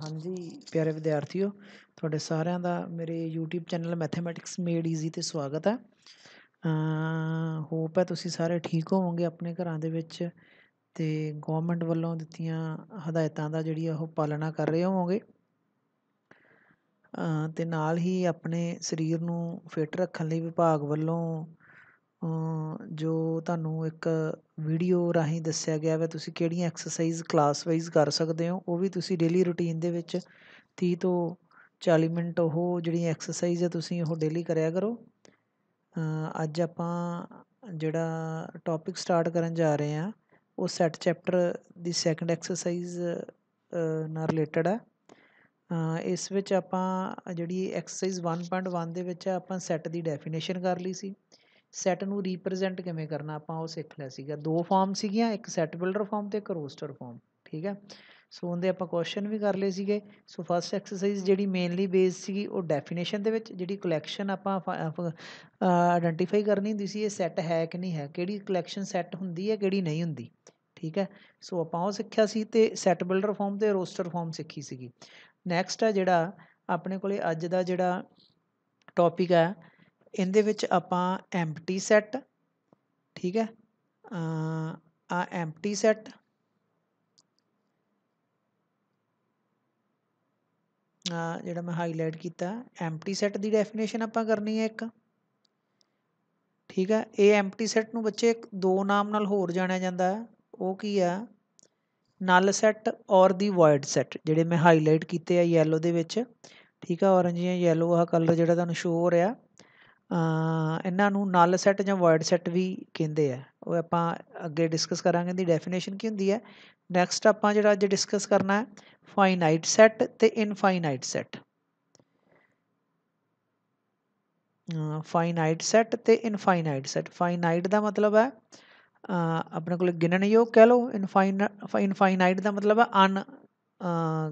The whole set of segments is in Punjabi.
ਹਾਂਜੀ ਪਿਆਰੇ ਵਿਦਿਆਰਥੀਓ ਤੁਹਾਡੇ ਸਾਰਿਆਂ ਦਾ ਮੇਰੇ YouTube channel mathematics made easy ਤੇ ਸਵਾਗਤ ਹੈ ਹੋਪ ਹੈ ਤੁਸੀਂ ਸਾਰੇ ਠੀਕ ਹੋਵੋਗੇ ਆਪਣੇ ਘਰਾਂ ਦੇ ਵਿੱਚ ਤੇ ਗਵਰਨਮੈਂਟ ਵੱਲੋਂ ਦਿੱਤੀਆਂ ਹਦਾਇਤਾਂ ਦਾ ਜਿਹੜੀ ਉਹ ਪਾਲਣਾ ਕਰ ਰਹੇ ਹੋਵੋਗੇ ਤੇ ਨਾਲ ਹੀ ਆਪਣੇ ਸਰੀਰ ਨੂੰ ਫਿਟ ਰੱਖਣ ਲਈ ਵਿਭਾਗ ਵੱਲੋਂ ਜੋ ਤੁਹਾਨੂੰ ਇੱਕ ਵੀਡੀਓ ਰਾਹੀਂ ਦੱਸਿਆ ਗਿਆ ਹੈ ਤੁਸੀਂ ਕਿਹੜੀਆਂ ਐਕਸਰਸਾਈਜ਼ ਕਲਾਸ ਵਾਈਜ਼ ਕਰ ਸਕਦੇ ਹੋ ਉਹ ਵੀ ਤੁਸੀਂ ਡੇਲੀ ਰੁਟੀਨ ਦੇ ਵਿੱਚ 30 ਤੋਂ 40 ਮਿੰਟ ਉਹ ਜਿਹੜੀਆਂ ਐਕਸਰਸਾਈਜ਼ ਹੈ ਤੁਸੀਂ ਉਹ ਡੇਲੀ ਕਰਿਆ ਕਰੋ ਅੱਜ ਆਪਾਂ ਜਿਹੜਾ ਟੌਪਿਕ ਸਟਾਰਟ ਕਰਨ ਜਾ ਰਹੇ ਹਾਂ ਉਹ ਸੈਟ ਚੈਪਟਰ ਦੀ ਸੈਕੰਡ ਐਕਸਰਸਾਈਜ਼ ਨਾਲ ਰਿਲੇਟਡ ਹੈ ਇਸ ਵਿੱਚ ਆਪਾਂ ਜਿਹੜੀ ਐਕਸਰਸਾਈਜ਼ 1.1 ਦੇ ਵਿੱਚ ਆਪਾਂ ਸੈੱਟ ਦੀ ਡੈਫੀਨੇਸ਼ਨ ਕਰ ਲਈ ਸੀ ਸੈੱਟ ਨੂੰ ਰੀਪ੍ਰੈਜ਼ੈਂਟ ਕਿਵੇਂ ਕਰਨਾ ਆਪਾਂ ਉਹ ਸਿੱਖ ਲਿਆ ਸੀਗਾ ਦੋ ਫਾਰਮ ਸੀਗੀਆਂ ਇੱਕ ਸੈੱਟ ਬਿਲਡਰ ਫਾਰਮ ਤੇ ਇੱਕ ਰੋਸਟਰ ਫਾਰਮ ਠੀਕ ਹੈ ਸੋ ਉਹਦੇ ਆਪਾਂ ਕੁਐਸਚਨ ਵੀ ਕਰ ਲਏ ਸੀਗੇ ਸੋ ਫਸਟ ਐਕਸਰਸਾਈਜ਼ ਜਿਹੜੀ ਮੇਨਲੀ ਬੇਸ ਸੀਗੀ ਉਹ ਡੈਫੀਨੇਸ਼ਨ ਦੇ ਵਿੱਚ ਜਿਹੜੀ ਕਲੈਕਸ਼ਨ ਆਪਾਂ ਆਇਡੈਂਟੀਫਾਈ ਕਰਨੀ ਹੁੰਦੀ ਸੀ ਇਹ ਸੈੱਟ ਹੈ ਕਿ ਨਹੀਂ ਹੈ ਕਿਹੜੀ ਕਲੈਕਸ਼ਨ ਸੈੱਟ ਹੁੰਦੀ ਹੈ ਕਿਹੜੀ ਨਹੀਂ ਹੁੰਦੀ ਠੀਕ ਹੈ ਸੋ ਆਪਾਂ ਉਹ ਸਿੱਖਿਆ ਸੀ ਤੇ ਸੈੱਟ ਬਿਲਡਰ ਫਾਰਮ ਤੇ ਰੋਸਟਰ ਫਾਰਮ ਸਿੱਖੀ ਸੀਗੀ ਨੈਕਸਟ ਹੈ ਜਿਹੜਾ ਆਪਣੇ ਕੋਲੇ ਅੱਜ ਦਾ ਜਿਹੜਾ ਟੌਪਿਕ ਹੈ ਇਹਦੇ ਵਿੱਚ ਆਪਾਂ ਐਮਪਟੀ ਸੈੱਟ ਠੀਕ ਹੈ ਆ ਐਮਪਟੀ ਸੈੱਟ ਜਿਹੜਾ ਮੈਂ ਹਾਈਲਾਈਟ ਕੀਤਾ ਐਮਪਟੀ ਸੈੱਟ ਦੀ ਡੈਫੀਨੇਸ਼ਨ ਆਪਾਂ ਕਰਨੀ ਹੈ ਇੱਕ ਠੀਕ ਹੈ ਇਹ ਐਮਪਟੀ ਸੈੱਟ ਨੂੰ ਬੱਚੇ ਦੋ ਨਾਮ ਨਾਲ ਹੋਰ ਜਾਣਿਆ ਜਾਂਦਾ ਹੈ ਉਹ ਕੀ ਆ ਨਲ ਸੈੱਟ ਔਰ ਦੀ ਵਾਇਡ ਸੈੱਟ ਜਿਹੜੇ ਮੈਂ ਹਾਈਲਾਈਟ ਕੀਤੇ ਆ yellow ਦੇ ਵਿੱਚ ਠੀਕ ਆ orange ਜਾਂ yellow ਆ ਕਲਰ ਜਿਹੜਾ ਤੁਹਾਨੂੰ ਸ਼ੋ ਹੋ ਰਿਹਾ ਇਹਨਾਂ ਨੂੰ ਨਲ ਸੈੱਟ ਜਾਂ ਵੋਇਡ ਸੈੱਟ ਵੀ ਕਹਿੰਦੇ ਆ ਉਹ ਆਪਾਂ ਅੱਗੇ ਡਿਸਕਸ ਕਰਾਂਗੇ ਇਹਦੀ ਡੈਫੀਨੇਸ਼ਨ ਕੀ ਹੁੰਦੀ ਹੈ ਨੈਕਸਟ ਆਪਾਂ ਜਿਹੜਾ ਅੱਜ ਡਿਸਕਸ ਕਰਨਾ ਹੈ ਫਾਈਨਾਈਟ ਸੈੱਟ ਤੇ ਇਨਫਾਈਨਾਈਟ ਸੈੱਟ ਫਾਈਨਾਈਟ ਸੈੱਟ ਤੇ ਇਨਫਾਈਨਾਈਟ ਸੈੱਟ ਫਾਈਨਾਈਟ ਦਾ ਮਤਲਬ ਹੈ ਆਪਣੇ ਕੋਲ ਗਿਣਨਯੋਗ ਕਹਿ ਲਓ ਇਨਫਾਈਨ ਇਨਫਾਈਨਾਈਟ ਦਾ ਮਤਲਬ ਹੈ ਅਨ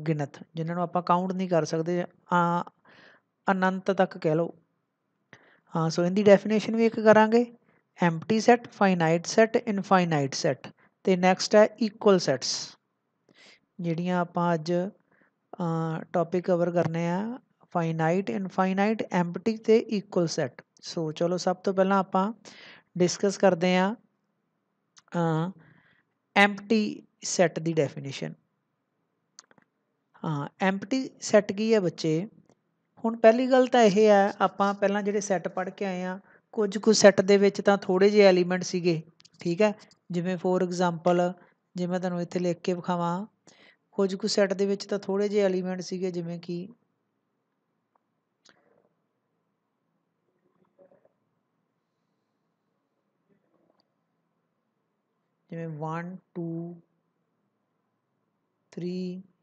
ਗਿਣਤ ਜਿਨ੍ਹਾਂ ਨੂੰ ਆਪਾਂ ਕਾਊਂਟ ਨਹੀਂ ਕਰ ਸਕਦੇ ਆ ਅਨੰਤ ਤੱਕ ਕਹਿ ਲਓ ਹਾਂ ਸੋ ਇਹਦੀ ਡੈਫੀਨੇਸ਼ਨ ਵੀ ਇੱਕ ਕਰਾਂਗੇ empty set finite set infinite set ਤੇ ਨੈਕਸਟ ਹੈ ਇਕੁਅਲ ਸੈਟਸ ਜਿਹੜੀਆਂ ਆਪਾਂ ਅੱਜ ਟੌਪਿਕ ਕਵਰ ਕਰਨੇ ਆ ਫਾਈਨਾਈਟ ਇਨਫਾਈਨਾਈਟ ਐਮਪਟੀ ਤੇ ਇਕੁਅਲ ਸੈਟ ਸੋ ਚਲੋ ਸਭ ਤੋਂ ਪਹਿਲਾਂ ਆਪਾਂ ਡਿਸਕਸ ਕਰਦੇ ਆ ਐਮਪਟੀ ਸੈਟ ਦੀ ਡੈਫੀਨੇਸ਼ਨ ਹਾਂ ਐਮਪਟੀ ਸੈਟ ਕੀ ਹੈ ਬੱਚੇ ਹੁਣ ਪਹਿਲੀ ਗੱਲ ਤਾਂ ਇਹ ਹੈ ਆਪਾਂ ਪਹਿਲਾਂ ਜਿਹੜੇ ਸੈੱਟ ਪੜ੍ਹ ਕੇ ਆਏ ਆ ਕੁਝ ਕੁ ਸੈੱਟ ਦੇ ਵਿੱਚ ਤਾਂ ਥੋੜੇ ਜਿਹੇ ਐਲੀਮੈਂਟ ਸੀਗੇ ਠੀਕ ਹੈ ਜਿਵੇਂ ਫੋਰ ਐਗਜ਼ਾਮਪਲ ਜੇ ਮੈਂ ਤੁਹਾਨੂੰ ਇੱਥੇ ਲਿਖ ਕੇ ਵਿਖਾਵਾਂ ਕੁਝ ਕੁ ਸੈੱਟ ਦੇ ਵਿੱਚ ਤਾਂ ਥੋੜੇ ਜਿਹੇ ਐਲੀਮੈਂਟ ਸੀਗੇ ਜਿਵੇਂ ਕਿ ਜਿਵੇਂ 1 2 3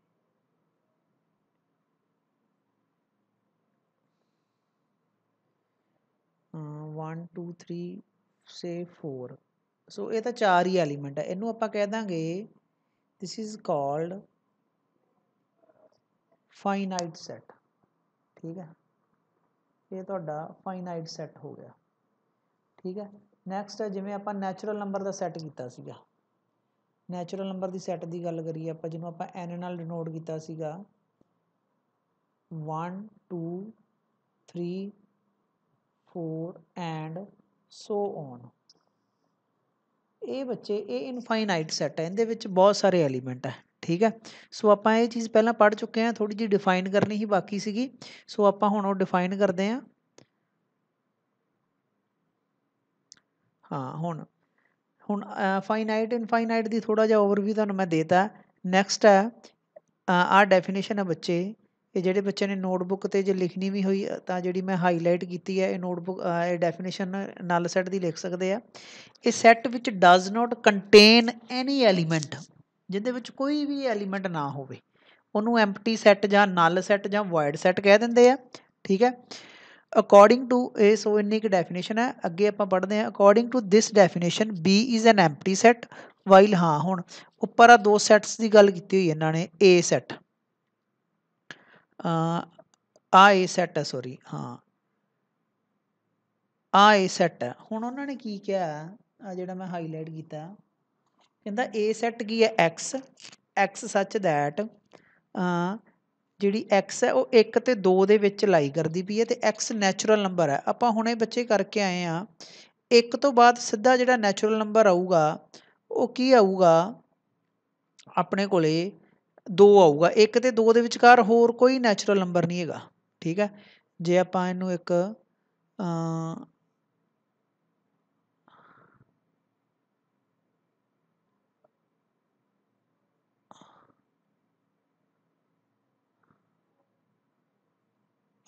1 2 3 ਸੇ 4 ਸੋ ਇਹ ਤਾਂ ਚਾਰ ਹੀ ਐਲੀਮੈਂਟ ਹੈ ਇਹਨੂੰ ਆਪਾਂ ਕਹਿ ਦਾਂਗੇ this is called finite set ਠੀਕ ਹੈ ਇਹ ਤੁਹਾਡਾ ਫਾਈਨਾਈਟ ਸੈਟ ਹੋ ਗਿਆ ਠੀਕ ਹੈ ਨੈਕਸਟ ਹੈ ਜਿਵੇਂ ਆਪਾਂ ਨੈਚੁਰਲ ਨੰਬਰ ਦਾ ਸੈਟ ਕੀਤਾ ਸੀਗਾ ਨੈਚੁਰਲ ਨੰਬਰ ਦੀ ਸੈਟ ਦੀ ਗੱਲ ਕਰੀਏ ਆਪਾਂ ਜਿਹਨੂੰ ਆਪਾਂ n ਨਾਲ ਡਿਨੋਟ ਕੀਤਾ ਸੀਗਾ 1 2 3 ਫੋਰ ਐਂਡ ਸੋ ਔਨ ਇਹ ਬੱਚੇ ਇਹ ਇਨਫਾਈਨਾਈਟ ਸੈਟ ਹੈ ਇਹਦੇ ਵਿੱਚ ਬਹੁਤ ਸਾਰੇ ਐਲੀਮੈਂਟ ਹੈ ਠੀਕ ਹੈ ਸੋ ਆਪਾਂ ਇਹ ਚੀਜ਼ ਪਹਿਲਾਂ ਪੜ ਚੁੱਕੇ ਹਾਂ ਥੋੜੀ ਜੀ ਡਿਫਾਈਨ ਕਰਨੀ ਹੀ ਬਾਕੀ ਸੀਗੀ ਸੋ ਆਪਾਂ ਹੁਣ ਉਹ ਡਿਫਾਈਨ ਕਰਦੇ ਹਾਂ ਹਾਂ ਹੁਣ ਹੁਣ ਫਾਈਨਾਈਟ ਇਨਫਾਈਨਾਈਟ ਦੀ ਥੋੜਾ ਜਿਹਾ ਓਵਰਵਿਊ ਤੁਹਾਨੂੰ ਮੈਂ ਦੇਤਾ ਨੈਕਸਟ ਹੈ ਆ ਡੈਫੀਨੇਸ਼ਨ ਹੈ ਬੱਚੇ ਇਹ ਜਿਹੜੇ ਬੱਚੇ ਨੇ ਨੋਟਬੁੱਕ 'ਤੇ ਜੇ ਲਿਖਣੀ ਵੀ ਹੋਈ ਤਾਂ ਜਿਹੜੀ ਮੈਂ ਹਾਈਲਾਈਟ ਕੀਤੀ ਹੈ ਇਹ ਨੋਟਬੁੱਕ ਇਹ ਡੈਫੀਨੇਸ਼ਨ ਨਲ ਸੈੱਟ ਦੀ ਲਿਖ ਸਕਦੇ ਆ ਇਹ ਸੈੱਟ ਵਿੱਚ does not contain any element ਜਿਹਦੇ ਵਿੱਚ ਕੋਈ ਵੀ ਐਲੀਮੈਂਟ ਨਾ ਹੋਵੇ ਉਹਨੂੰ ਐਮਪਟੀ ਸੈੱਟ ਜਾਂ ਨਲ ਸੈੱਟ ਜਾਂ ਵਾਇਡ ਸੈੱਟ ਕਹਿ ਦਿੰਦੇ ਆ ਠੀਕ ਹੈ ਅਕੋਰਡਿੰਗ ਟੂ ਇਹ ਸੋ ਇੰਨੀ ਇੱਕ ਡੈਫੀਨੇਸ਼ਨ ਹੈ ਅੱਗੇ ਆਪਾਂ ਪੜ੍ਹਦੇ ਹਾਂ according to this definition B is an empty set while ਹਾਂ ਹੁਣ ਉੱਪਰ ਆ ਦੋ ਸੈੱਟਸ ਦੀ ਗੱਲ ਕੀਤੀ ਹੋਈ ਇਹਨਾਂ ਨੇ A ਸੈੱਟ ਆ ਇਹ ਸੈਟ ਹੈ ਸੌਰੀ ਹਾਂ ਆ ਇਹ ਸੈਟ ਹੈ ਹੁਣ ਉਹਨਾਂ ਨੇ ਕੀ ਕਿਹਾ ਆ ਜਿਹੜਾ ਮੈਂ ਹਾਈਲਾਈਟ ਕੀਤਾ ਕਹਿੰਦਾ ਏ ਸੈਟ ਕੀ ਹੈ ਐਕਸ ਐਕਸ ਸੱਚ ਦੈਟ ਆ ਜਿਹੜੀ x ਹੈ ਉਹ 1 ਤੇ 2 ਦੇ ਵਿੱਚ ਲਾਈ ਕਰਦੀ ਪਈ ਹੈ ਤੇ x ਨੈਚੁਰਲ ਨੰਬਰ ਹੈ ਆਪਾਂ ਹੁਣੇ ਬੱਚੇ ਕਰਕੇ ਆਏ ਆ 1 ਤੋਂ ਬਾਅਦ ਸਿੱਧਾ ਜਿਹੜਾ ਨੈਚੁਰਲ ਨੰਬਰ ਆਊਗਾ ਉਹ ਕੀ ਆਊਗਾ ਆਪਣੇ ਕੋਲੇ ਦੋ ਆਊਗਾ 1 ਤੇ 2 ਦੇ ਵਿਚਕਾਰ ਹੋਰ ਕੋਈ ਨੈਚੁਰਲ ਨੰਬਰ ਨਹੀਂ ਹੈਗਾ ਠੀਕ ਹੈ ਜੇ ਆਪਾਂ ਇਹਨੂੰ ਇੱਕ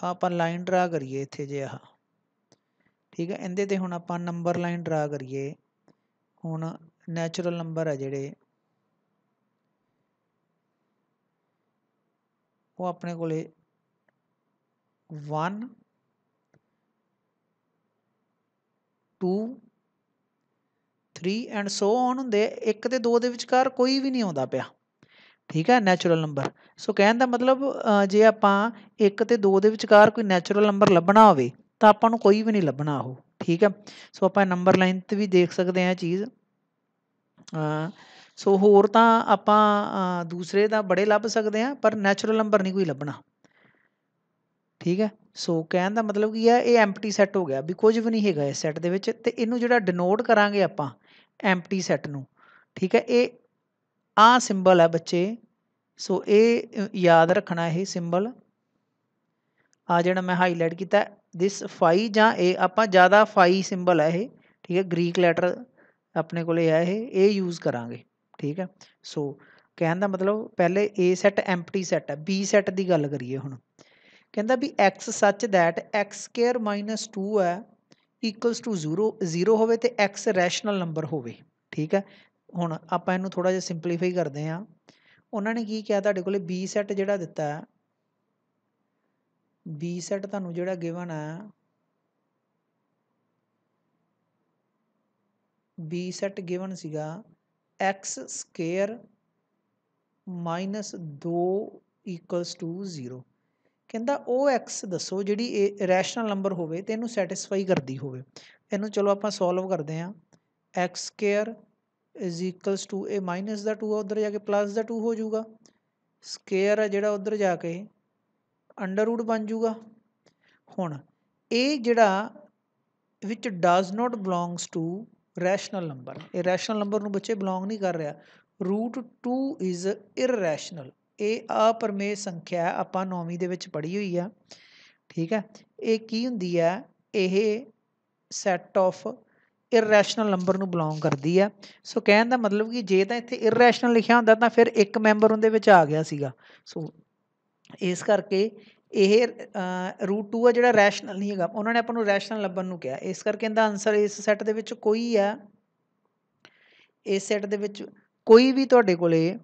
ਆਪਾਂ ਲਾਈਨ ਡਰਾ ਕਰੀਏ ਇੱਥੇ ਜੇ ਆਹ ਠੀਕ ਹੈ ਇਹਦੇ ਤੇ ਹੁਣ ਆਪਾਂ ਨੰਬਰ ਲਾਈਨ ਡਰਾ ਕਰੀਏ ਹੁਣ ਨੈਚੁਰਲ ਨੰਬਰ ਆ ਜਿਹੜੇ ਉਹ ਆਪਣੇ ਕੋਲੇ 1 2 3 ਐਂਡ ਸੋ ਔਨ ਹੁੰਦੇ ਇੱਕ ਤੇ ਦੋ ਦੇ ਵਿਚਕਾਰ ਕੋਈ ਵੀ ਨਹੀਂ ਆਉਂਦਾ ਪਿਆ ਠੀਕ ਹੈ ਨੈਚੁਰਲ ਨੰਬਰ ਸੋ ਕਹਿਣ ਦਾ ਮਤਲਬ ਜੇ ਆਪਾਂ ਇੱਕ ਤੇ ਦੋ ਦੇ ਵਿਚਕਾਰ ਕੋਈ ਨੈਚੁਰਲ ਨੰਬਰ ਲੱਭਣਾ ਹੋਵੇ ਤਾਂ ਆਪਾਂ ਨੂੰ ਕੋਈ ਵੀ ਨਹੀਂ ਲੱਭਣਾ ਉਹ ਠੀਕ ਹੈ ਸੋ ਆਪਾਂ ਨੰਬਰ ਲਾਈਨ ਤੇ ਵੀ ਦੇਖ ਸਕਦੇ ਹਾਂ ਚੀਜ਼ ਸੋ ਹੋਰ ਤਾਂ ਆਪਾਂ ਦੂਸਰੇ ਤਾਂ ਬੜੇ ਲੱਭ ਸਕਦੇ ਆ ਪਰ ਨੈਚੁਰਲ ਨੰਬਰ ਨਹੀਂ ਕੋਈ ਲੱਭਣਾ ਠੀਕ ਹੈ ਸੋ ਕਹਿਣ ਦਾ ਮਤਲਬ ਕੀ ਹੈ ਇਹ ਐਮਪਟੀ ਸੈੱਟ ਹੋ ਗਿਆ ਵੀ ਕੁਝ ਵੀ ਨਹੀਂ ਹੈਗਾ ਇਸ ਸੈੱਟ ਦੇ ਵਿੱਚ ਤੇ ਇਹਨੂੰ ਜਿਹੜਾ ਡਿਨੋਟ ਕਰਾਂਗੇ ਆਪਾਂ ਐਮਪਟੀ ਸੈੱਟ ਨੂੰ ਠੀਕ ਹੈ ਇਹ ਆ ਸਿੰਬਲ ਹੈ ਬੱਚੇ ਸੋ ਇਹ ਯਾਦ ਰੱਖਣਾ ਇਹ ਸਿੰਬਲ ਆ ਜਿਹੜਾ ਮੈਂ ਹਾਈਲਾਈਟ ਕੀਤਾ ਦਿਸ ਫਾਈ ਜਾਂ ਇਹ ਆਪਾਂ ਜ਼ਿਆਦਾ ਫਾਈ ਸਿੰਬਲ ਹੈ ਇਹ ਠੀਕ ਹੈ ਗ੍ਰੀਕ ਲੈਟਰ ਆਪਣੇ ਕੋਲੇ ਹੈ ਇਹ ਇਹ ਯੂਜ਼ ਕਰਾਂਗੇ ਠੀਕ ਹੈ ਸੋ ਕਹਿਣ ਦਾ ਮਤਲਬ ਪਹਿਲੇ A ਸੈੱਟ ਐਮਪਟੀ ਸੈੱਟ ਹੈ B ਸੈੱਟ ਦੀ ਗੱਲ ਕਰੀਏ ਹੁਣ ਕਹਿੰਦਾ ਵੀ x ਸੱਚ ਥੈਟ x² 2 ਹੈ ਇਕੁਅਲਸ ਟੂ 0 0 ਹੋਵੇ ਤੇ x ਰੈਸ਼ਨਲ ਨੰਬਰ ਹੋਵੇ ਠੀਕ ਹੈ ਹੁਣ ਆਪਾਂ ਇਹਨੂੰ ਥੋੜਾ ਜਿਹਾ ਸਿੰਪਲੀਫਾਈ ਕਰਦੇ ਹਾਂ ਉਹਨਾਂ ਨੇ ਕੀ ਕਿਹਾ ਤੁਹਾਡੇ ਕੋਲੇ B ਸੈੱਟ ਜਿਹੜਾ ਦਿੱਤਾ ਹੈ B ਸੈੱਟ ਤੁਹਾਨੂੰ ਜਿਹੜਾ ਗਿਵਨ ਹੈ B ਸੈੱਟ ਗਿਵਨ ਸੀਗਾ x ਸਕੇਅਰ ਮਾਈਨਸ ਕਹਿੰਦਾ ਉਹ x ਦੱਸੋ ਜਿਹੜੀ ਇਹ ਰੈਸ਼ਨਲ ਨੰਬਰ ਹੋਵੇ ਤੇ ਇਹਨੂੰ ਸੈਟੀਸਫਾਈ ਕਰਦੀ ਹੋਵੇ ਇਹਨੂੰ ਚਲੋ ਆਪਾਂ ਸੋਲਵ ਕਰਦੇ ਹਾਂ x square is equals to ਇਹ ਮਾਈਨਸ ਦਾ 2 ਉਧਰ ਜਾ ਕੇ ਪਲੱਸ ਦਾ 2 ਹੋ ਜਾਊਗਾ ਸਕੁਅਰ ਹੈ ਜਿਹੜਾ ਉਧਰ ਜਾ ਕੇ ਅੰਡਰ ਰੂਟ ਬਣ ਜਾਊਗਾ ਹੁਣ ਇਹ ਜਿਹੜਾ ਵਿੱਚ does not belongs to rational number rational number ਨੂੰ ਬੱਚੇ ਬਿਲੋਂਗ ਨਹੀਂ ਕਰ ਰਿਹਾ ਰੂਟ 2 ਇਜ਼ ਇਰੈਸ਼ਨਲ ਇਹ ਅਪਰਮੇਯ ਸੰਖਿਆ ਆਪਾਂ 9ਵੀਂ ਦੇ ਵਿੱਚ ਪੜ੍ਹੀ ਹੋਈ ਆ ਠੀਕ ਹੈ ਇਹ ਕੀ ਹੁੰਦੀ ਹੈ ਇਹ ਸੈੱਟ ਆਫ ਇਰੈਸ਼ਨਲ ਨੰਬਰ ਨੂੰ ਬਿਲੋਂਗ ਕਰਦੀ ਆ ਸੋ ਕਹਿਣ ਦਾ ਮਤਲਬ ਕਿ ਜੇ ਤਾਂ ਇੱਥੇ ਇਰੈਸ਼ਨਲ ਲਿਖਿਆ ਹੁੰਦਾ ਤਾਂ ਫਿਰ ਇੱਕ ਮੈਂਬਰ ਉਹਦੇ ਵਿੱਚ ਆ ਗਿਆ ਸੀਗਾ ਸੋ ਇਸ ਕਰਕੇ ਇਹ ਰੂਟ 2 ਆ ਜਿਹੜਾ ਰੈਸ਼ਨਲ ਨਹੀਂ ਹੈਗਾ ਉਹਨਾਂ ਨੇ ਆਪਾਂ ਨੂੰ ਰੈਸ਼ਨਲ ਲੱਭਣ ਨੂੰ ਕਿਹਾ ਇਸ ਕਰਕੇ ਇਹਦਾ ਆਨਸਰ ਇਸ ਸੈੱਟ ਦੇ ਵਿੱਚ ਕੋਈ ਆ ਇਸ ਸੈੱਟ ਦੇ ਵਿੱਚ ਕੋਈ ਵੀ ਤੁਹਾਡੇ ਕੋਲੇ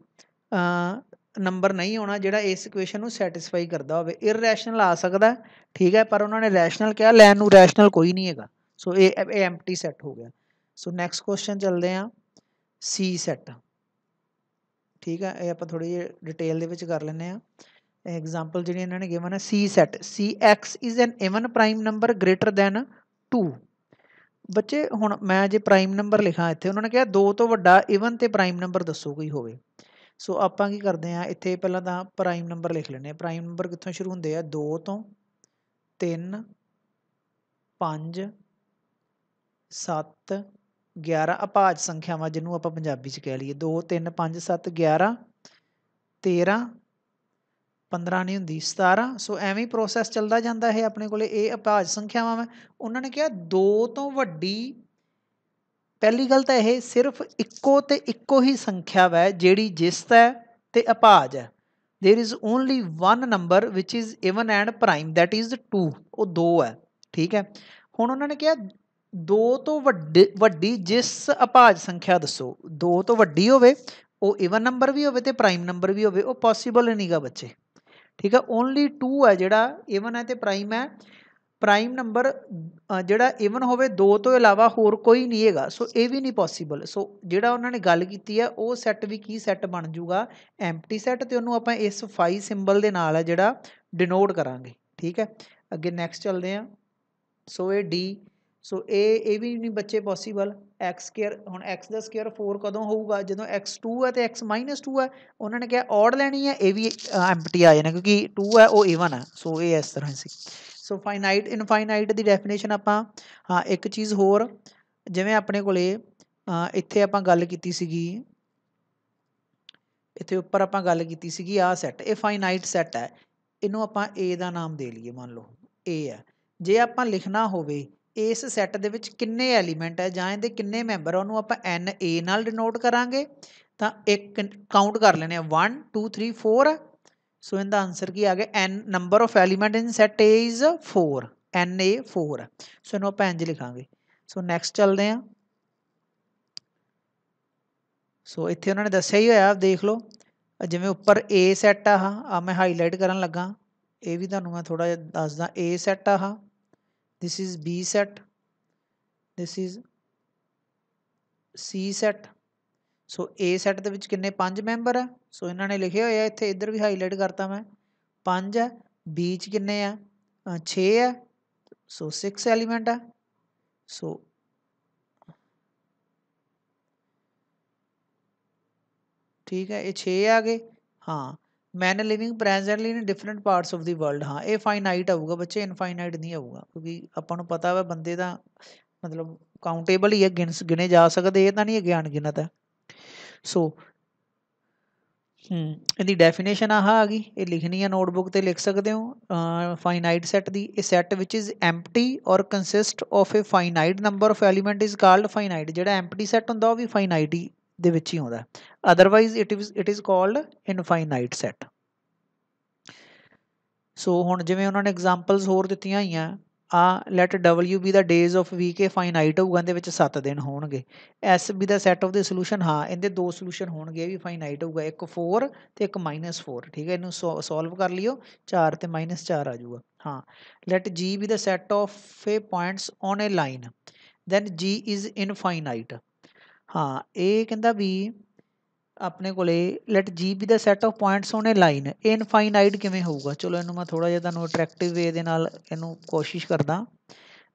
ਨੰਬਰ ਨਹੀਂ ਆਉਣਾ ਜਿਹੜਾ ਇਸ ਇਕੁਏਸ਼ਨ ਨੂੰ ਸੈਟੀਸਫਾਈ ਕਰਦਾ ਹੋਵੇ ਇਰੈਸ਼ਨਲ ਆ ਸਕਦਾ ਠੀਕ ਹੈ ਪਰ ਉਹਨਾਂ ਨੇ ਰੈਸ਼ਨਲ ਕਿਹਾ ਲੈਣ ਨੂੰ ਰੈਸ਼ਨਲ ਕੋਈ ਨਹੀਂ ਹੈਗਾ ਸੋ ਇਹ ਇਹ ਐਮਪਟੀ ਸੈੱਟ ਹੋ ਗਿਆ ਸੋ ਨੈਕਸਟ ਕੁਐਸਚਨ ਚੱਲਦੇ ਆ ਸੀ ਸੈੱਟ ਠੀਕ ਹੈ ਇਹ ਆਪਾਂ ਥੋੜੀ ਜਿਹੀ ਡਿਟੇਲ ਦੇ ਵਿੱਚ ਕਰ ਲੈਂਦੇ ਆ ਐਗਜ਼ਾਮਪਲ ਜਿਹੜੀ ਇਹਨਾਂ ਨੇ ਗਿਵਨ ਹੈ C set C x is an even prime number greater than 2 ਬੱਚੇ ਹੁਣ ਮੈਂ ਜੇ ਪ੍ਰਾਈਮ ਨੰਬਰ ਲਿਖਾਂ ਇੱਥੇ ਉਹਨਾਂ ਨੇ ਕਿਹਾ 2 ਤੋਂ ਵੱਡਾ ਇਵਨ ਤੇ ਪ੍ਰਾਈਮ ਨੰਬਰ ਦੱਸੋ ਕੋਈ ਹੋਵੇ ਸੋ ਆਪਾਂ ਕੀ ਕਰਦੇ ਆ ਇੱਥੇ ਪਹਿਲਾਂ ਤਾਂ ਪ੍ਰਾਈਮ ਨੰਬਰ ਲਿਖ ਲੈਣੇ ਆ ਪ੍ਰਾਈਮ ਨੰਬਰ ਕਿੱਥੋਂ ਸ਼ੁਰੂ ਹੁੰਦੇ ਆ 2 ਤੋਂ 3 5 7 11 ਅਪਾਜ ਸੰਖਿਆਵਾਂ ਜਿਹਨੂੰ ਆਪਾਂ ਪੰਜਾਬੀ 'ਚ ਕਹਿ ਲਈਏ 2 3 5 7 11 13 15 ਨਹੀਂ ਹੁੰਦੀ 17 ਸੋ ਐਵੇਂ ਹੀ ਪ੍ਰੋਸੈਸ ਚੱਲਦਾ ਜਾਂਦਾ ਹੈ ਆਪਣੇ ਕੋਲੇ ਇਹ ਅਪਾਜ ਸੰਖਿਆਵਾਂ ਮੈਂ ਉਹਨਾਂ ਨੇ ਕਿਹਾ 2 ਤੋਂ ਵੱਡੀ ਪਹਿਲੀ ਗੱਲ ਤਾਂ ਇਹ ਸਿਰਫ ਇੱਕੋ ਤੇ ਇੱਕੋ ਹੀ ਸੰਖਿਆ ਹੈ ਜਿਹੜੀ ਜਿਸਤ ਹੈ ਤੇ ਅਪਾਜ ਹੈ there is only one number which is even and prime that is 2 ਉਹ 2 ਹੈ ਠੀਕ ਹੈ ਹੁਣ ਉਹਨਾਂ ਨੇ ਕਿਹਾ 2 ਤੋਂ ਵੱਡੀ ਵੱਡੀ ਜਿਸ ਅਪਾਜ ਸੰਖਿਆ ਦੱਸੋ 2 ਤੋਂ ਵੱਡੀ ਹੋਵੇ ਉਹ ਇਵਨ ਨੰਬਰ ਵੀ ਹੋਵੇ ਤੇ ਪ੍ਰਾਈਮ ਨੰਬਰ ਵੀ ਹੋਵੇ ਉਹ ਪੋਸੀਬਲ ਨਹੀਂਗਾ ਬੱਚੇ ਠੀਕ ਹੈ ਓਨਲੀ 2 ਹੈ ਜਿਹੜਾ ਇਵਨ ਹੈ ਤੇ ਪ੍ਰਾਈਮ ਹੈ ਪ੍ਰਾਈਮ ਨੰਬਰ ਜਿਹੜਾ ਇਵਨ ਹੋਵੇ 2 ਤੋਂ ਇਲਾਵਾ ਹੋਰ ਕੋਈ ਨਹੀਂ ਹੈਗਾ ਸੋ ਇਹ ਵੀ ਨਹੀਂ ਪੋਸੀਬਲ ਸੋ ਜਿਹੜਾ ਉਹਨਾਂ ਨੇ ਗੱਲ ਕੀਤੀ ਹੈ ਉਹ ਸੈੱਟ ਵੀ ਕੀ ਸੈੱਟ ਬਣ ਜਾਊਗਾ ਐਮਪਟੀ ਸੈੱਟ ਤੇ ਉਹਨੂੰ ਆਪਾਂ ਇਸ ਫਾਈ ਸਿੰਬਲ ਦੇ ਨਾਲ ਹੈ ਜਿਹੜਾ ਡਿਨੋਟ ਕਰਾਂਗੇ ਠੀਕ ਹੈ ਅੱਗੇ ਨੈਕਸਟ ਚੱਲਦੇ ਹਾਂ ਸੋ ਇਹ ਡੀ ਸੋ ਇਹ ਇਹ ਵੀ ਨਹੀਂ ਬੱਚੇ ਪੋਸੀਬਲ x2 ਹੁਣ x ਦਾ ਸਕੁਅਰ 4 ਕਦੋਂ ਹੋਊਗਾ ਜਦੋਂ x2 ਹੈ ਤੇ x 2 ਹੈ ਉਹਨਾਂ ਨੇ ਕਿਹਾ ਔਡ ਲੈਣੀ ਹੈ ਇਹ ਵੀ ਐਮਪਟੀ ਆ ਜਾਣਾ ਕਿਉਂਕਿ 2 ਹੈ ਉਹ ਈਵਨ ਹੈ ਸੋ ਇਹ ਇਸ ਤਰ੍ਹਾਂ ਸੀ ਸੋ ਫਾਈਨਾਈਟ ਇਨਫਾਈਨਾਈਟ ਦੀ ਡੈਫੀਨੇਸ਼ਨ ਆਪਾਂ ਹਾਂ ਇੱਕ ਚੀਜ਼ ਹੋਰ ਜਿਵੇਂ ਆਪਣੇ ਕੋਲੇ ਇੱਥੇ ਆਪਾਂ ਗੱਲ ਕੀਤੀ ਸੀਗੀ ਇੱਥੇ ਉੱਪਰ ਆਪਾਂ ਗੱਲ ਕੀਤੀ ਸੀਗੀ ਆ ਸੈੱਟ ਇਹ ਫਾਈਨਾਈਟ ਸੈੱਟ ਹੈ ਇਹਨੂੰ ਆਪਾਂ A ਦਾ ਨਾਮ ਦੇ ਲਈਏ ਮੰਨ ਲਓ A ਹੈ ਜੇ ਆਪਾਂ ਲਿਖਣਾ ਹੋਵੇ ਇਸ ਸੈੱਟ ਦੇ ਵਿੱਚ ਕਿੰਨੇ ਐਲੀਮੈਂਟ ਹੈ ਜਾਂ ਇਹਦੇ ਕਿੰਨੇ ਮੈਂਬਰ ਉਹਨੂੰ ਆਪਾਂ ਐਨ ਏ ਨਾਲ ਡਿਨੋਟ ਕਰਾਂਗੇ ਤਾਂ ਇੱਕ ਕਾਊਂਟ ਕਰ ਲੈਣੇ ਆ 1 2 3 4 ਸੋ ਇਹਦਾ ਆਨਸਰ ਕੀ ਆ ਗਿਆ n number of element in set A is 4 n A 4 so ਇਹਨੂੰ ਆਪਾਂ ਇੰਜ ਲਿਖਾਂਗੇ ਸੋ ਨੈਕਸਟ ਚੱਲਦੇ ਆ ਸੋ ਇੱਥੇ ਉਹਨਾਂ ਨੇ ਦੱਸਿਆ ਹੀ ਹੋਇਆ ਦੇਖ ਲਓ ਜਿਵੇਂ ਉੱਪਰ A ਸੈੱਟ ਆ ਆ ਮੈਂ ਹਾਈਲਾਈਟ ਕਰਨ ਲੱਗਾ ਇਹ ਵੀ ਤੁਹਾਨੂੰ ਮੈਂ ਥੋੜਾ ਜਿਹਾ ਦੱਸਦਾ A ਸੈੱਟ ਆ this is b set this is c set so A set ਦੇ ਵਿੱਚ ਕਿੰਨੇ 5 ਮੈਂਬਰ ਆ ਸੋ ਇਹਨਾਂ ਨੇ ਲਿਖਿਆ ਹੋਇਆ ਇੱਥੇ ਇੱਧਰ ਵੀ ਹਾਈਲਾਈਟ ਕਰਤਾ ਮੈਂ 5 ਆ B ਚ ਕਿੰਨੇ ਆ 6 ਆ ਸੋ 6 ਐਲੀਮੈਂਟ ਆ ਸੋ ਠੀਕ ਹੈ ਇਹ 6 ਆ ਗਏ ਹਾਂ man living presently in different parts of the world ਹਾਂ ਇਹ ਫਾਈਨਾਈਟ ਆਊਗਾ ਬੱਚੇ ਇਨਫਾਈਨਾਈਟ ਨਹੀਂ ਆਊਗਾ ਕਿਉਂਕਿ ਆਪਾਂ ਨੂੰ ਪਤਾ ਵਾ ਬੰਦੇ ਦਾ ਮਤਲਬ ਕਾਊਂਟੇਬਲ ਹੀ ਹੈ ਗਿਣਸ ਗਿਣੇ ਜਾ ਸਕਦੇ ਇਹ ਤਾਂ ਨਹੀਂ ਗਿਆਨ ਗਿਨਤ ਹੈ ਸੋ ਹਮ ਇਹਦੀ ਡੈਫੀਨੇਸ਼ਨ ਆਹ ਆ ਗਈ ਇਹ ਲਿਖਣੀ ਹੈ ਨੋਟਬੁੱਕ ਤੇ ਲਿਖ ਸਕਦੇ ਹੋ ਫਾਈਨਾਈਟ ਸੈੱਟ ਦੀ ਇਹ set which is empty or consist of a finite number of element is called finite ਜਿਹੜਾ ਐਮਪਟੀ ਸੈੱਟ ਹੁੰਦਾ ਉਹ ਵੀ ਫਾਈਨਾਈਟ ਹੀ ਦੇ ਵਿੱਚ ਹੀ ਆਉਂਦਾ otherwise it is it is called infinite set so ਹੁਣ ਜਿਵੇਂ ਉਹਨਾਂ ਨੇ ਐਗਜ਼ਾਮਪਲਸ ਹੋਰ ਦਿੱਤੀਆਂ ਹੋਈਆਂ ਆ let W be the days of week ਇਹ ਫਾਈਨਾਈਟ ਹੋਊਗਾ ਇਹਦੇ ਵਿੱਚ 7 ਦਿਨ ਹੋਣਗੇ S be the set of the solution ਹਾਂ ਇਹਦੇ ਦੋ ਸੋਲੂਸ਼ਨ ਹੋਣਗੇ ਇਹ ਵੀ ਫਾਈਨਾਈਟ ਹੋਊਗਾ ਇੱਕ 4 ਤੇ ਇੱਕ -4 ਠੀਕ ਹੈ ਇਹਨੂੰ ਸੋਲਵ ਕਰ ਲਿਓ 4 ਤੇ -4 ਆ ਜਾਊਗਾ ਹਾਂ let G be the set of ਫੇ points on a line then G is infinite ਹਾਂ ਇਹ ਕਹਿੰਦਾ ਵੀ ਆਪਣੇ ਕੋਲੇ let G be the set of points ਹੋਣੇ ਲਾਈਨ ਇਨਫਾਈਨਾਈਟ ਕਿਵੇਂ ਹੋਊਗਾ ਚਲੋ ਇਹਨੂੰ ਮੈਂ ਥੋੜਾ ਜਿਹਾ ਤੁਹਾਨੂੰ ਅਟਰੈਕਟਿਵ ਵੇ ਦੇ ਨਾਲ ਇਹਨੂੰ ਕੋਸ਼ਿਸ਼ ਕਰਦਾ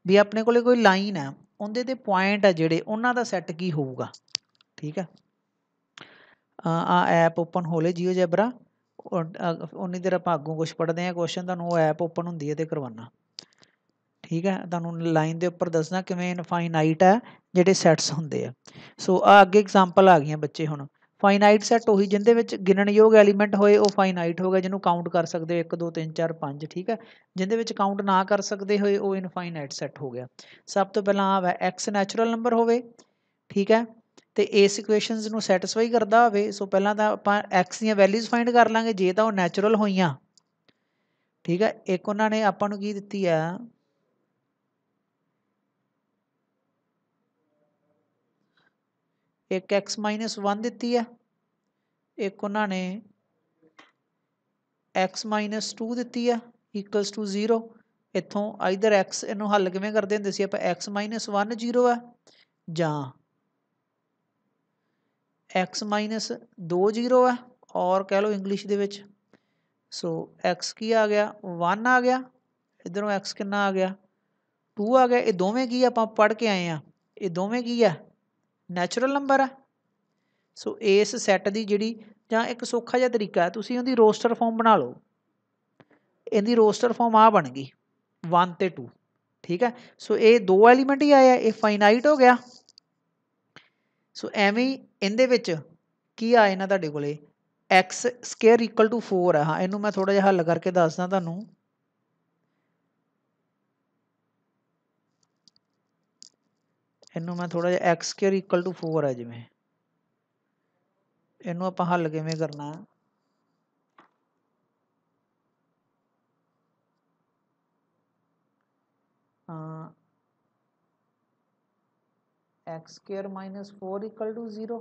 ਵੀ ਆਪਣੇ ਕੋਲੇ ਕੋਈ ਲਾਈਨ ਹੈ ਉਹਦੇ ਤੇ ਪੁਆਇੰਟ ਆ ਜਿਹੜੇ ਉਹਨਾਂ ਦਾ ਸੈਟ ਕੀ ਹੋਊਗਾ ਠੀਕ ਹੈ ਆ ਆ ਐਪ ਓਪਨ ਹੋ ਲੇ ਜੀਓ ਜੈਬਰਾ ਉਹਨੀ ਦੇਰ ਆਪਾਂ ਅੱਗੋਂ ਕੁਝ ਪੜਦੇ ਆ ਕੁਐਸਚਨ ਤੁਹਾਨੂੰ ਉਹ ਐਪ ਓਪਨ ਹੁੰਦੀ ਹੈ ਤੇ ਕਰਵਾਉਣਾ ਠੀਕ ਹੈ ਤੁਹਾਨੂੰ ਲਾਈਨ ਦੇ ਉੱਪਰ ਦੱਸਣਾ ਕਿਵੇਂ ਇਨਫਾਈਨਾਈਟ ਹੈ ਜਿਹੜੇ ਸੈਟਸ ਹੁੰਦੇ ਆ ਸੋ ਆ ਅੱਗੇ ਐਗਜ਼ਾਮਪਲ ਆ ਗਈਆਂ ਬੱਚੇ ਹੁਣ ਫਾਈਨਾਈਟ ਸੈਟ ਉਹੀ ਜਿੰਦੇ ਵਿੱਚ ਗਿਣਨਯੋਗ ਐਲੀਮੈਂਟ ਹੋਏ ਉਹ ਫਾਈਨਾਈਟ ਹੋਗਾ ਜਿਹਨੂੰ ਕਾਊਂਟ ਕਰ ਸਕਦੇ ਹੋ 1 2 3 4 5 ਠੀਕ ਹੈ ਜਿੰਦੇ ਵਿੱਚ ਕਾਊਂਟ ਨਾ ਕਰ ਸਕਦੇ ਹੋਏ ਉਹ ਇਨਫਾਈਨਾਈਟ ਸੈਟ ਹੋ ਗਿਆ ਸਭ ਤੋਂ ਪਹਿਲਾਂ ਆ ਹੈ x ਨੈਚੁਰਲ ਨੰਬਰ ਹੋਵੇ ਠੀਕ ਹੈ ਤੇ ਇਸ ਇਕੁਏਸ਼ਨਸ ਨੂੰ ਸੈਟੀਸਫਾਈ ਕਰਦਾ ਹੋਵੇ ਸੋ ਪਹਿਲਾਂ ਤਾਂ ਆਪਾਂ x ਦੀਆਂ ਵੈਲਿਊਜ਼ ਫਾਈਂਡ ਕਰ ਲਾਂਗੇ ਜੇ ਤਾਂ ਉਹ ਨੈਚੁਰਲ ਹੋਈਆਂ ਠੀਕ ਹੈ ਇੱਕ ਉਹਨਾਂ ਨੇ ਆਪਾਂ ਨੂੰ ਕੀ ਦਿੱਤੀ ਆ ਇੱਕ x 1 ਦਿੱਤੀ ਹੈ ਇੱਕ ਉਹਨਾਂ ਨੇ x 2 ਦਿੱਤੀ ਹੈ ਇਕੁਅਲਸ ਟੂ 0 ਇੱਥੋਂ ਆਈਦਰ x ਇਹਨੂੰ ਹੱਲ ਕਿਵੇਂ ਕਰਦੇ ਹੁੰਦੇ ਸੀ ਆਪਾਂ x 1 0 ਹੈ ਜਾਂ x 2 0 ਹੈ ਔਰ ਕਹਿ ਲਓ ਇੰਗਲਿਸ਼ ਦੇ ਵਿੱਚ ਸੋ x ਕੀ ਆ ਗਿਆ 1 ਆ ਗਿਆ ਇਧਰੋਂ x ਕਿੰਨਾ ਆ ਗਿਆ 2 ਆ ਗਿਆ ਇਹ ਦੋਵੇਂ ਕੀ ਆਪਾਂ ਪੜ ਕੇ ਆਏ ਆ ਇਹ ਦੋਵੇਂ ਕੀ ਆ ਨੈਚੁਰਲ ਨੰਬਰ ਆ ਸੋ ਇਸ ਸੈੱਟ ਦੀ ਜਿਹੜੀ ਜਾਂ ਇੱਕ ਸੌਖਾ ਜਿਹਾ ਤਰੀਕਾ ਤੁਸੀਂ ਉਹਦੀ ਰੋਸਟਰ ਫਾਰਮ ਬਣਾ ਲਓ ਇਹਦੀ ਰੋਸਟਰ ਫਾਰਮ ਆ ਬਣ ਗਈ 1 ਤੇ 2 ਠੀਕ ਹੈ ਸੋ ਇਹ ਦੋ ਐਲੀਮੈਂਟ ਹੀ ਆਇਆ ਇਹ ਫਾਈਨਾਈਟ ਹੋ ਗਿਆ ਸੋ ਐਵੇਂ ਇਹਦੇ ਵਿੱਚ ਕੀ ਆ ਇਹਨਾਂ ਤੁਹਾਡੇ ਕੋਲੇ x² 4 ਆ ਹਾਂ ਇਹਨੂੰ ਮੈਂ ਥੋੜਾ ਜਿਹਾ ਹੱਲ ਕਰਕੇ ਦੱਸਦਾ ਤੁਹਾਨੂੰ ਇਹਨੂੰ ਮੈਂ ਥੋੜਾ ਜਿਹਾ x² 4 ਹੈ ਜਿਵੇਂ ਇਹਨੂੰ ਆਪਾਂ ਹੱਲ ਕਿਵੇਂ ਕਰਨਾ ਹੈ x² 4 0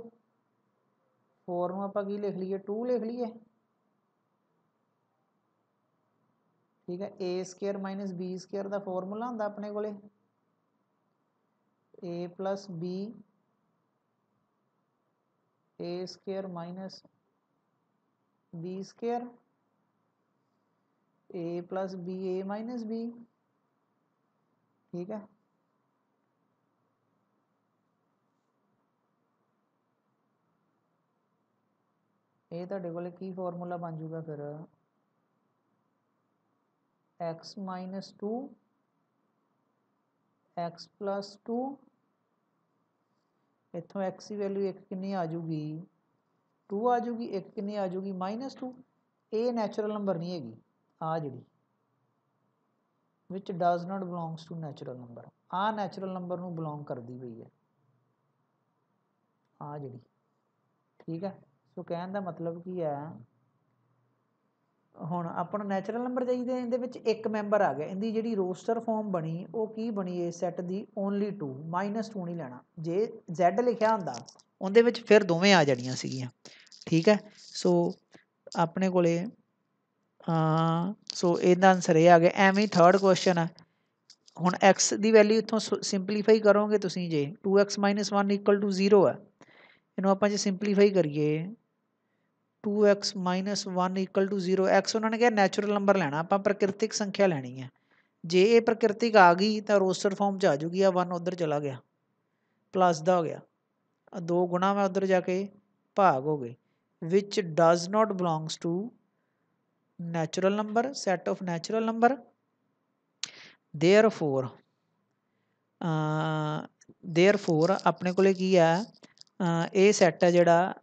4 ਨੂੰ ਆਪਾਂ ਕੀ ਲਿਖ ਲਈਏ 2 ਲਿਖ ਲਈਏ ਠੀਕ ਹੈ a² b² ਦਾ ਫਾਰਮੂਲਾ ਹੁੰਦਾ ਆਪਣੇ ਕੋਲੇ A plus B A square minus B square A plus B A minus B ठीक है ये थोड़े को फॉर्मूला बन जूगा फिर x minus two x plus two ਇੱਥੋਂ x ਦੀ ਵੈਲਿਊ ਇੱਕ ਕਿੰਨੀ ਆ ਜੂਗੀ 2 ਆ ਜੂਗੀ ਇੱਕ ਕਿੰਨੀ ਆ ਜੂਗੀ -2 ਇਹ ਨੈਚੁਰਲ ਨੰਬਰ ਨਹੀਂ ਹੈਗੀ ਆ ਜਿਹੜੀ which does not belongs to natural number ਆ ਨੈਚੁਰਲ ਨੰਬਰ ਨੂੰ ਬਿਲੋਂਗ ਕਰਦੀ ਪਈ ਹੈ ਆ ਜਿਹੜੀ ਠੀਕ ਹੈ ਸੋ ਕਹਿਣ ਦਾ ਮਤਲਬ ਕੀ ਹੈ ਹੁਣ ਆਪਾਂ ਨੂੰ ਨੈਚੁਰਲ ਨੰਬਰ ਚਾਹੀਦੇ ਇਹਦੇ ਵਿੱਚ ਇੱਕ ਮੈਂਬਰ ਆ ਗਿਆ ਇਹਦੀ ਜਿਹੜੀ ਰੋਸਟਰ ਫਾਰਮ ਬਣੀ ਉਹ ਕੀ ਬਣੀ ਇਸ ਸੈੱਟ ਦੀ ਓਨਲੀ 2 -2 ਨਹੀਂ ਲੈਣਾ ਜੇ z ਲਿਖਿਆ ਹੁੰਦਾ ਉਹਦੇ ਵਿੱਚ ਫਿਰ ਦੋਵੇਂ ਆ ਜਾਣੀਆਂ ਸੀਗੀਆਂ ਠੀਕ ਹੈ ਸੋ ਆਪਣੇ ਕੋਲੇ ਆ ਸੋ ਇਹਦਾ ਆਨਸਰ ਇਹ ਆ ਗਿਆ ਐਵੇਂ ਥਰਡ ਕੁਐਸਚਨ ਹੈ ਹੁਣ x ਦੀ ਵੈਲਿਊ ਇਥੋਂ ਸਿੰਪਲੀਫਾਈ ਕਰੋਗੇ ਤੁਸੀਂ ਜੇ 2x 1 0 ਹੈ ਇਹਨੂੰ ਆਪਾਂ ਜੇ ਸਿੰਪਲੀਫਾਈ ਕਰੀਏ two x minus one equal to zero x उन्होंने कहा नैचुरल नंबर लैना आप प्रकृतिक संख्या लैनी है जे ये प्रकृतिक आ गई तो रोस्टर फॉर्म च आजगी आ वन उधर चला गया प्लस द हो गया दो गुणा में उधर जाके भाग हो गए which does not belongs to natural number set of natural number therefore therefore अपने को है ਇਹ ਸੈੱਟ ਹੈ ਜਿਹੜਾ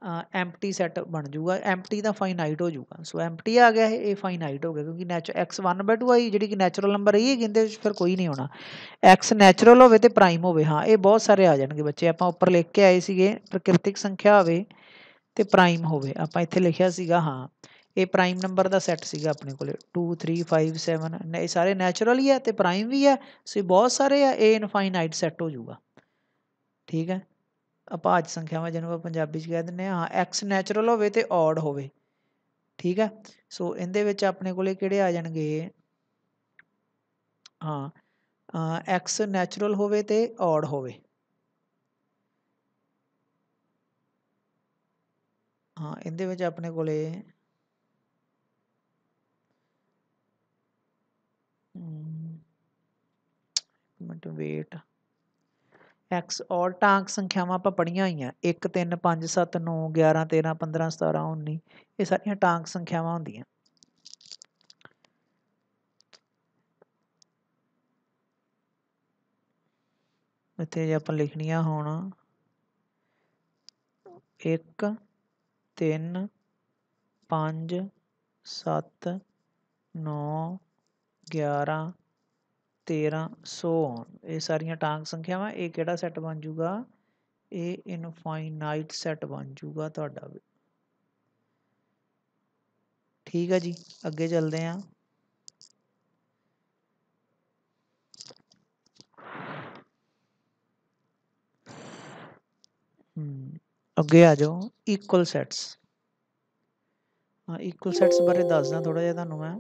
ਐਮਪਟੀ ਸੈੱਟ ਬਣ ਜਾਊਗਾ ਐਮਪਟੀ ਦਾ ਫਾਈਨਾਈਟ ਹੋ ਜਾਊਗਾ ਸੋ ਐਮਪਟੀ ਆ ਗਿਆ ਇਹ ਫਾਈਨਾਈਟ ਹੋ ਗਿਆ ਕਿਉਂਕਿ ਨੈਚ x1 ਬਾਈ 2 ਆਈ ਜਿਹੜੀ ਕਿ ਨੈਚੁਰਲ ਨੰਬਰ ਹੈ ਇਹ ਕਹਿੰਦੇ ਫਿਰ ਕੋਈ ਨਹੀਂ ਹੋਣਾ x ਨੈਚੁਰਲ ਹੋਵੇ ਤੇ ਪ੍ਰਾਈਮ ਹੋਵੇ ਹਾਂ ਇਹ ਬਹੁਤ ਸਾਰੇ ਆ ਜਾਣਗੇ ਬੱਚੇ ਆਪਾਂ ਉੱਪਰ ਲਿਖ ਕੇ ਆਏ ਸੀਗੇ ਪ੍ਰਕਿਰਤਿਕ ਸੰਖਿਆ ਹੋਵੇ ਤੇ ਪ੍ਰਾਈਮ ਹੋਵੇ ਆਪਾਂ ਇੱਥੇ ਲਿਖਿਆ ਸੀਗਾ ਹਾਂ ਇਹ ਪ੍ਰਾਈਮ ਨੰਬਰ ਦਾ ਸੈੱਟ ਸੀਗਾ ਆਪਣੇ ਕੋਲੇ 2 3 5 7 ਇਹ ਸਾਰੇ ਨੈਚੁਰਲ ਹੀ ਹੈ ਤੇ ਪ੍ਰਾਈਮ ਵੀ ਹੈ ਸੋ ਬਹੁਤ ਸਾਰੇ ਆ ਇਹ ਇਨਫਾਈਨਾਈਟ ਸੈੱਟ ਹੋ ਜਾਊਗਾ ਠੀਕ ਹੈ ਅਪਾਜ ਸੰਖਿਆਵਾਂ ਜਿਹਨੂੰ ਆਪਾਂ ਪੰਜਾਬੀ 'ਚ ਕਹਿ ਦਿੰਦੇ ਹਾਂ ਐਕਸ ਨੈਚੁਰਲ ਹੋਵੇ ਤੇ ਔਡ ਹੋਵੇ ਠੀਕ ਹੈ ਸੋ ਇਹਦੇ ਵਿੱਚ ਆਪਣੇ ਕੋਲੇ ਕਿਹੜੇ ਆ ਜਾਣਗੇ ਹਾਂ ਐਕਸ ਨੈਚੁਰਲ ਹੋਵੇ ਤੇ ਔਡ ਹੋਵੇ ਹਾਂ ਇਹਦੇ ਵਿੱਚ ਆਪਣੇ ਕੋਲੇ ਮਿੰਟ ਵੇਟ ਐਕਸ ਔਰ ਟਾਂਕ ਸੰਖਿਆਵਾਂ ਆਪਾਂ ਪੜੀਆਂ ਹੋਈਆਂ 1 3 5 7 9 11 13 15 17 19 ਇਹ ਸਾਰੀਆਂ ਟਾਂਕ ਸੰਖਿਆਵਾਂ ਹੁੰਦੀਆਂ ਇੱਥੇ ਜੇ ਆਪਾਂ ਲਿਖਣੀਆਂ ਹੋਣ 1 3 5 7 9 11 1300 ਸੋ ਇਹ ਸਾਰੀਆਂ ਟਾਂਗ ਸੰਖਿਆਵਾਂ ਇਹ ਕਿਹੜਾ ਸੈੱਟ ਬਣ ਜੂਗਾ ਇਹ ਇਨਫਾਈਨਾਈਟ ਸੈੱਟ ਬਣ ਜੂਗਾ ਤੁਹਾਡਾ ਠੀਕ ਹੈ ਜੀ ਅੱਗੇ ਚੱਲਦੇ ਆਂ ਅੱਗੇ ਆ ਜਾਓ ਇਕੁਅਲ ਸੈਟਸ ਹਾਂ ਇਕੁਅਲ ਸੈਟਸ ਬਾਰੇ ਦੱਸਦਾ ਥੋੜਾ ਜਿਹਾ ਤੁਹਾਨੂੰ ਮੈਂ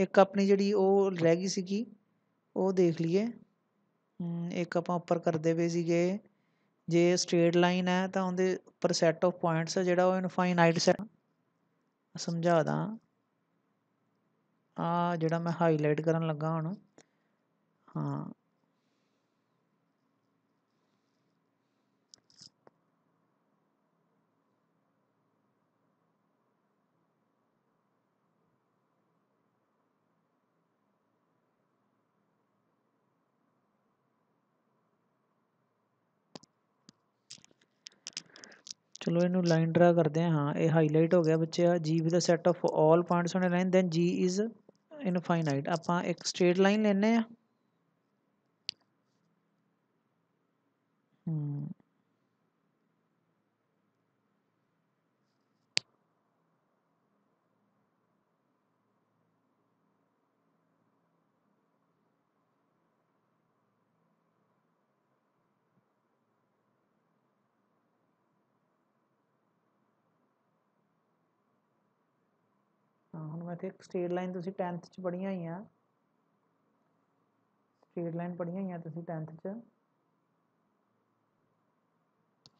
ਇੱਕ ਆਪਣੀ ਜਿਹੜੀ ਉਹ ਰਹਿ ਗਈ ਸੀਗੀ ਉਹ ਦੇਖ ਲਈਏ ਇੱਕ ਆਪਾਂ ਉੱਪਰ ਕਰਦੇ ਪਏ ਸੀਗੇ ਜੇ ਸਟ੍ਰੇਟ ਲਾਈਨ ਹੈ ਤਾਂ ਉਹਦੇ ਉੱਪਰ ਸੈੱਟ ਆਫ ਪੁਆਇੰਟਸ ਹੈ ਜਿਹੜਾ ਉਹ ਇਨਫਾਈਨਾਈਟ ਸੈੱਟ ਸਮਝਾ ਦਾਂ ਆ ਜਿਹੜਾ ਮੈਂ ਹਾਈਲਾਈਟ ਕਰਨ ਲੱਗਾ ਹਾਂ ਹਾਂ ਚਲੋ ਇਹਨੂੰ ਲਾਈਨ ਡਰਾ ਕਰਦੇ ਹਾਂ ਇਹ ਹਾਈਲਾਈਟ ਹੋ ਗਿਆ ਬੱਚਿਆ G be the set of all points on a line then G is infinite ਆਪਾਂ ਇੱਕ ਸਟ੍ਰੇਟ ਲਾਈਨ ਲੈਨੇ ਆ ਤਾਂ ਹੁਣ ਮੈਂ ਇੱਥੇ ਸਟੇਟ ਲਾਈਨ ਤੁਸੀਂ 10th ਚ ਪੜ੍ਹੀਆਂ ਹੋਈਆਂ ਸਟੇਟ ਲਾਈਨ ਪੜ੍ਹੀਆਂ ਹੋਈਆਂ ਤੁਸੀਂ 10th ਚ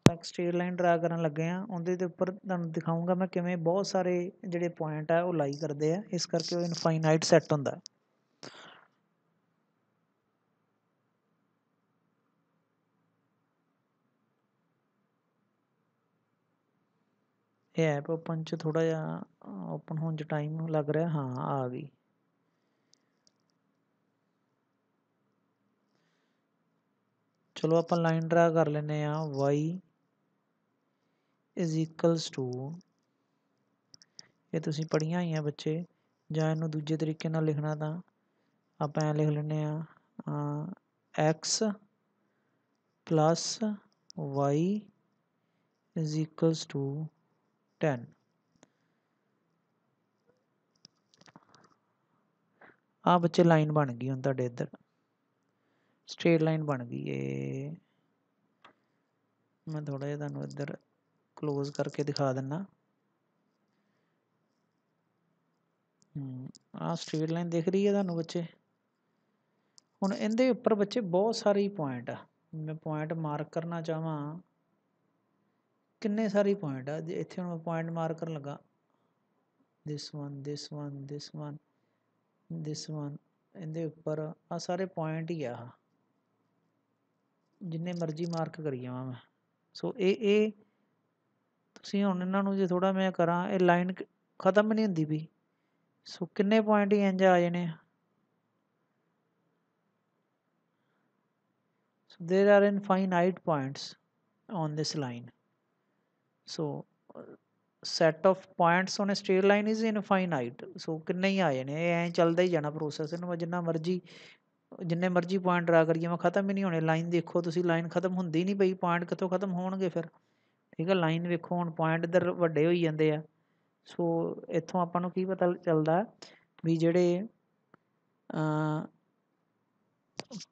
ਤੱਕ ਸਟੇਟ ਲਾਈਨ ਡਰਾ ਕਰਨ ਲੱਗੇ ਆ ਉਹਦੇ ਦੇ ਉੱਪਰ ਤੁਹਾਨੂੰ ਦਿਖਾਉਂਗਾ ਮੈਂ ਕਿਵੇਂ ਬਹੁਤ ਸਾਰੇ ਜਿਹੜੇ ਪੁਆਇੰਟ ਆ ਉਹ ਲਾਈ ਕਰਦੇ ਆ ਇਸ ਕਰਕੇ ਉਹ ਇਨਫਾਈਨਾਈਟ ਸੈੱਟ ਹੁੰਦਾ ਇਹ ਐਪ ਓਪਨ 'ਚ ਥੋੜਾ ਜਿਹਾ ਓਪਨ ਹੋਣ 'ਚ ਟਾਈਮ ਲੱਗ ਰਿਹਾ ਹਾਂ ਆ ਗਈ ਚਲੋ ਆਪਾਂ ਲਾਈਨ ਡਰਾ ਕਰ ਲੈਨੇ ਆ y ਇਜ਼ ਇਕੁਅਲਸ ਟੂ ਇਹ ਤੁਸੀਂ ਪੜੀਆਂ ਆਈਆਂ ਬੱਚੇ ਜਾਂ ਇਹਨੂੰ ਦੂਜੇ ਤਰੀਕੇ ਨਾਲ ਲਿਖਣਾ ਤਾਂ ਆਪਾਂ ਐ ਲਿਖ ਲੈਨੇ ਆ x plus y is equals to 10 ਆ ਬੱਚੇ ਲਾਈਨ ਬਣ ਗਈ ਹੁਣ ਤੁਹਾਡੇ ਇੱਧਰ ਸਟ੍ਰੇਟ ਲਾਈਨ ਬਣ ਗਈ ਏ ਮੈਂ ਥੋੜਾ ਜਿਹਾ ਤੁਹਾਨੂੰ ਇੱਧਰ ক্লোਜ਼ ਕਰਕੇ ਦਿਖਾ ਦਿੰਨਾ ਆ ਸਟ੍ਰੇਟ ਲਾਈਨ ਦਿਖ ਰਹੀ ਹੈ ਤੁਹਾਨੂੰ ਬੱਚੇ ਹੁਣ ਇਹਦੇ ਉੱਪਰ ਬੱਚੇ ਬਹੁਤ ਸਾਰੇ ਪੁਆਇੰਟ ਆ ਮੈਂ ਪੁਆਇੰਟ ਮਾਰਕ ਕਰਨਾ ਚਾਹਾਂ ਕਿੰਨੇ ਸਾਰੇ ਪੁਆਇੰਟ ਆ ਜੇ ਇੱਥੇ ਹੁਣ ਮੈਂ ਪੁਆਇੰਟ ਮਾਰ ਕਰਨ ਲੱਗਾ this one this one this one this one ਇਹਦੇ ਉੱਪਰ ਆ ਸਾਰੇ ਪੁਆਇੰਟ ਹੀ ਆ ਜਿੰਨੇ ਮਰਜ਼ੀ ਮਾਰਕ ਕਰੀ ਜਾਵਾਂ ਮੈਂ ਸੋ ਇਹ ਇਹ ਤੁਸੀਂ ਹੁਣ ਇਹਨਾਂ ਨੂੰ ਜੇ ਥੋੜਾ ਮੈਂ ਕਰਾਂ ਇਹ ਲਾਈਨ ਖਤਮ ਨਹੀਂ ਹੁੰਦੀ ਵੀ ਸੋ ਕਿੰਨੇ ਪੁਆਇੰਟ ਹੀ ਇੰਜ ਆ ਜਾਣੇ so there are infinite points on this line so set of points on a straight line is infinite so ਕਿੰਨੇ ਹੀ ਆ ਜਾਣੇ ਐ ਚੱਲਦਾ ਹੀ ਜਾਣਾ ਪ੍ਰੋਸੈਸ ਇਹਨੂੰ ਮੈਂ ਜਿੰਨਾ ਮਰਜ਼ੀ ਜਿੰਨੇ ਮਰਜ਼ੀ ਪੁਆਇੰਟ ਡਰਾ ਕਰੀਏ ਮੈਂ ਖਤਮ ਹੀ ਨਹੀਂ ਹੋਣੇ ਲਾਈਨ ਦੇਖੋ ਤੁਸੀਂ ਲਾਈਨ ਖਤਮ ਹੁੰਦੀ ਨਹੀਂ ਪਈ ਪੁਆਇੰਟ ਕਿੱਥੋਂ ਖਤਮ ਹੋਣਗੇ ਫਿਰ ਠੀਕ ਹੈ ਲਾਈਨ ਵੇਖੋ ਹੁਣ ਪੁਆਇੰਟ ਇਧਰ ਵੱਡੇ ਹੋਈ ਜਾਂਦੇ ਆ ਸੋ ਇੱਥੋਂ ਆਪਾਂ ਨੂੰ ਕੀ ਪਤਾ ਚੱਲਦਾ ਵੀ ਜਿਹੜੇ ਅ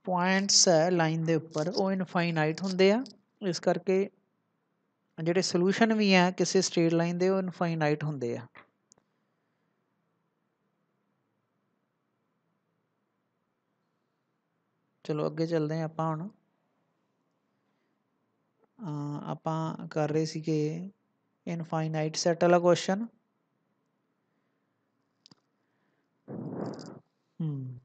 ਪੁਆਇੰਟਸ ਹੈ ਲਾਈਨ ਦੇ ਉੱਪਰ ਉਹ ਇਨਫਾਈਨਾਈਟ ਹੁੰਦੇ ਆ ਇਸ ਕਰਕੇ ਜਿਹੜੇ ਸੋਲੂਸ਼ਨ ਵੀ ਆ ਕਿਸੇ ਸਟ੍ਰੇਟ ਲਾਈਨ ਦੇ ਉਹ ਇਨਫਾਈਨਾਈਟ ਹੁੰਦੇ ਆ ਚਲੋ ਅੱਗੇ ਚੱਲਦੇ ਆ ਆਪਾਂ ਹੁਣ ਆਪਾਂ ਕਰ ਰਹੇ ਸੀਗੇ ਇਨਫਾਈਨਾਈਟ ਸੈਟ ਵਾਲਾ ਕੁਐਸਚਨ ਹੂੰ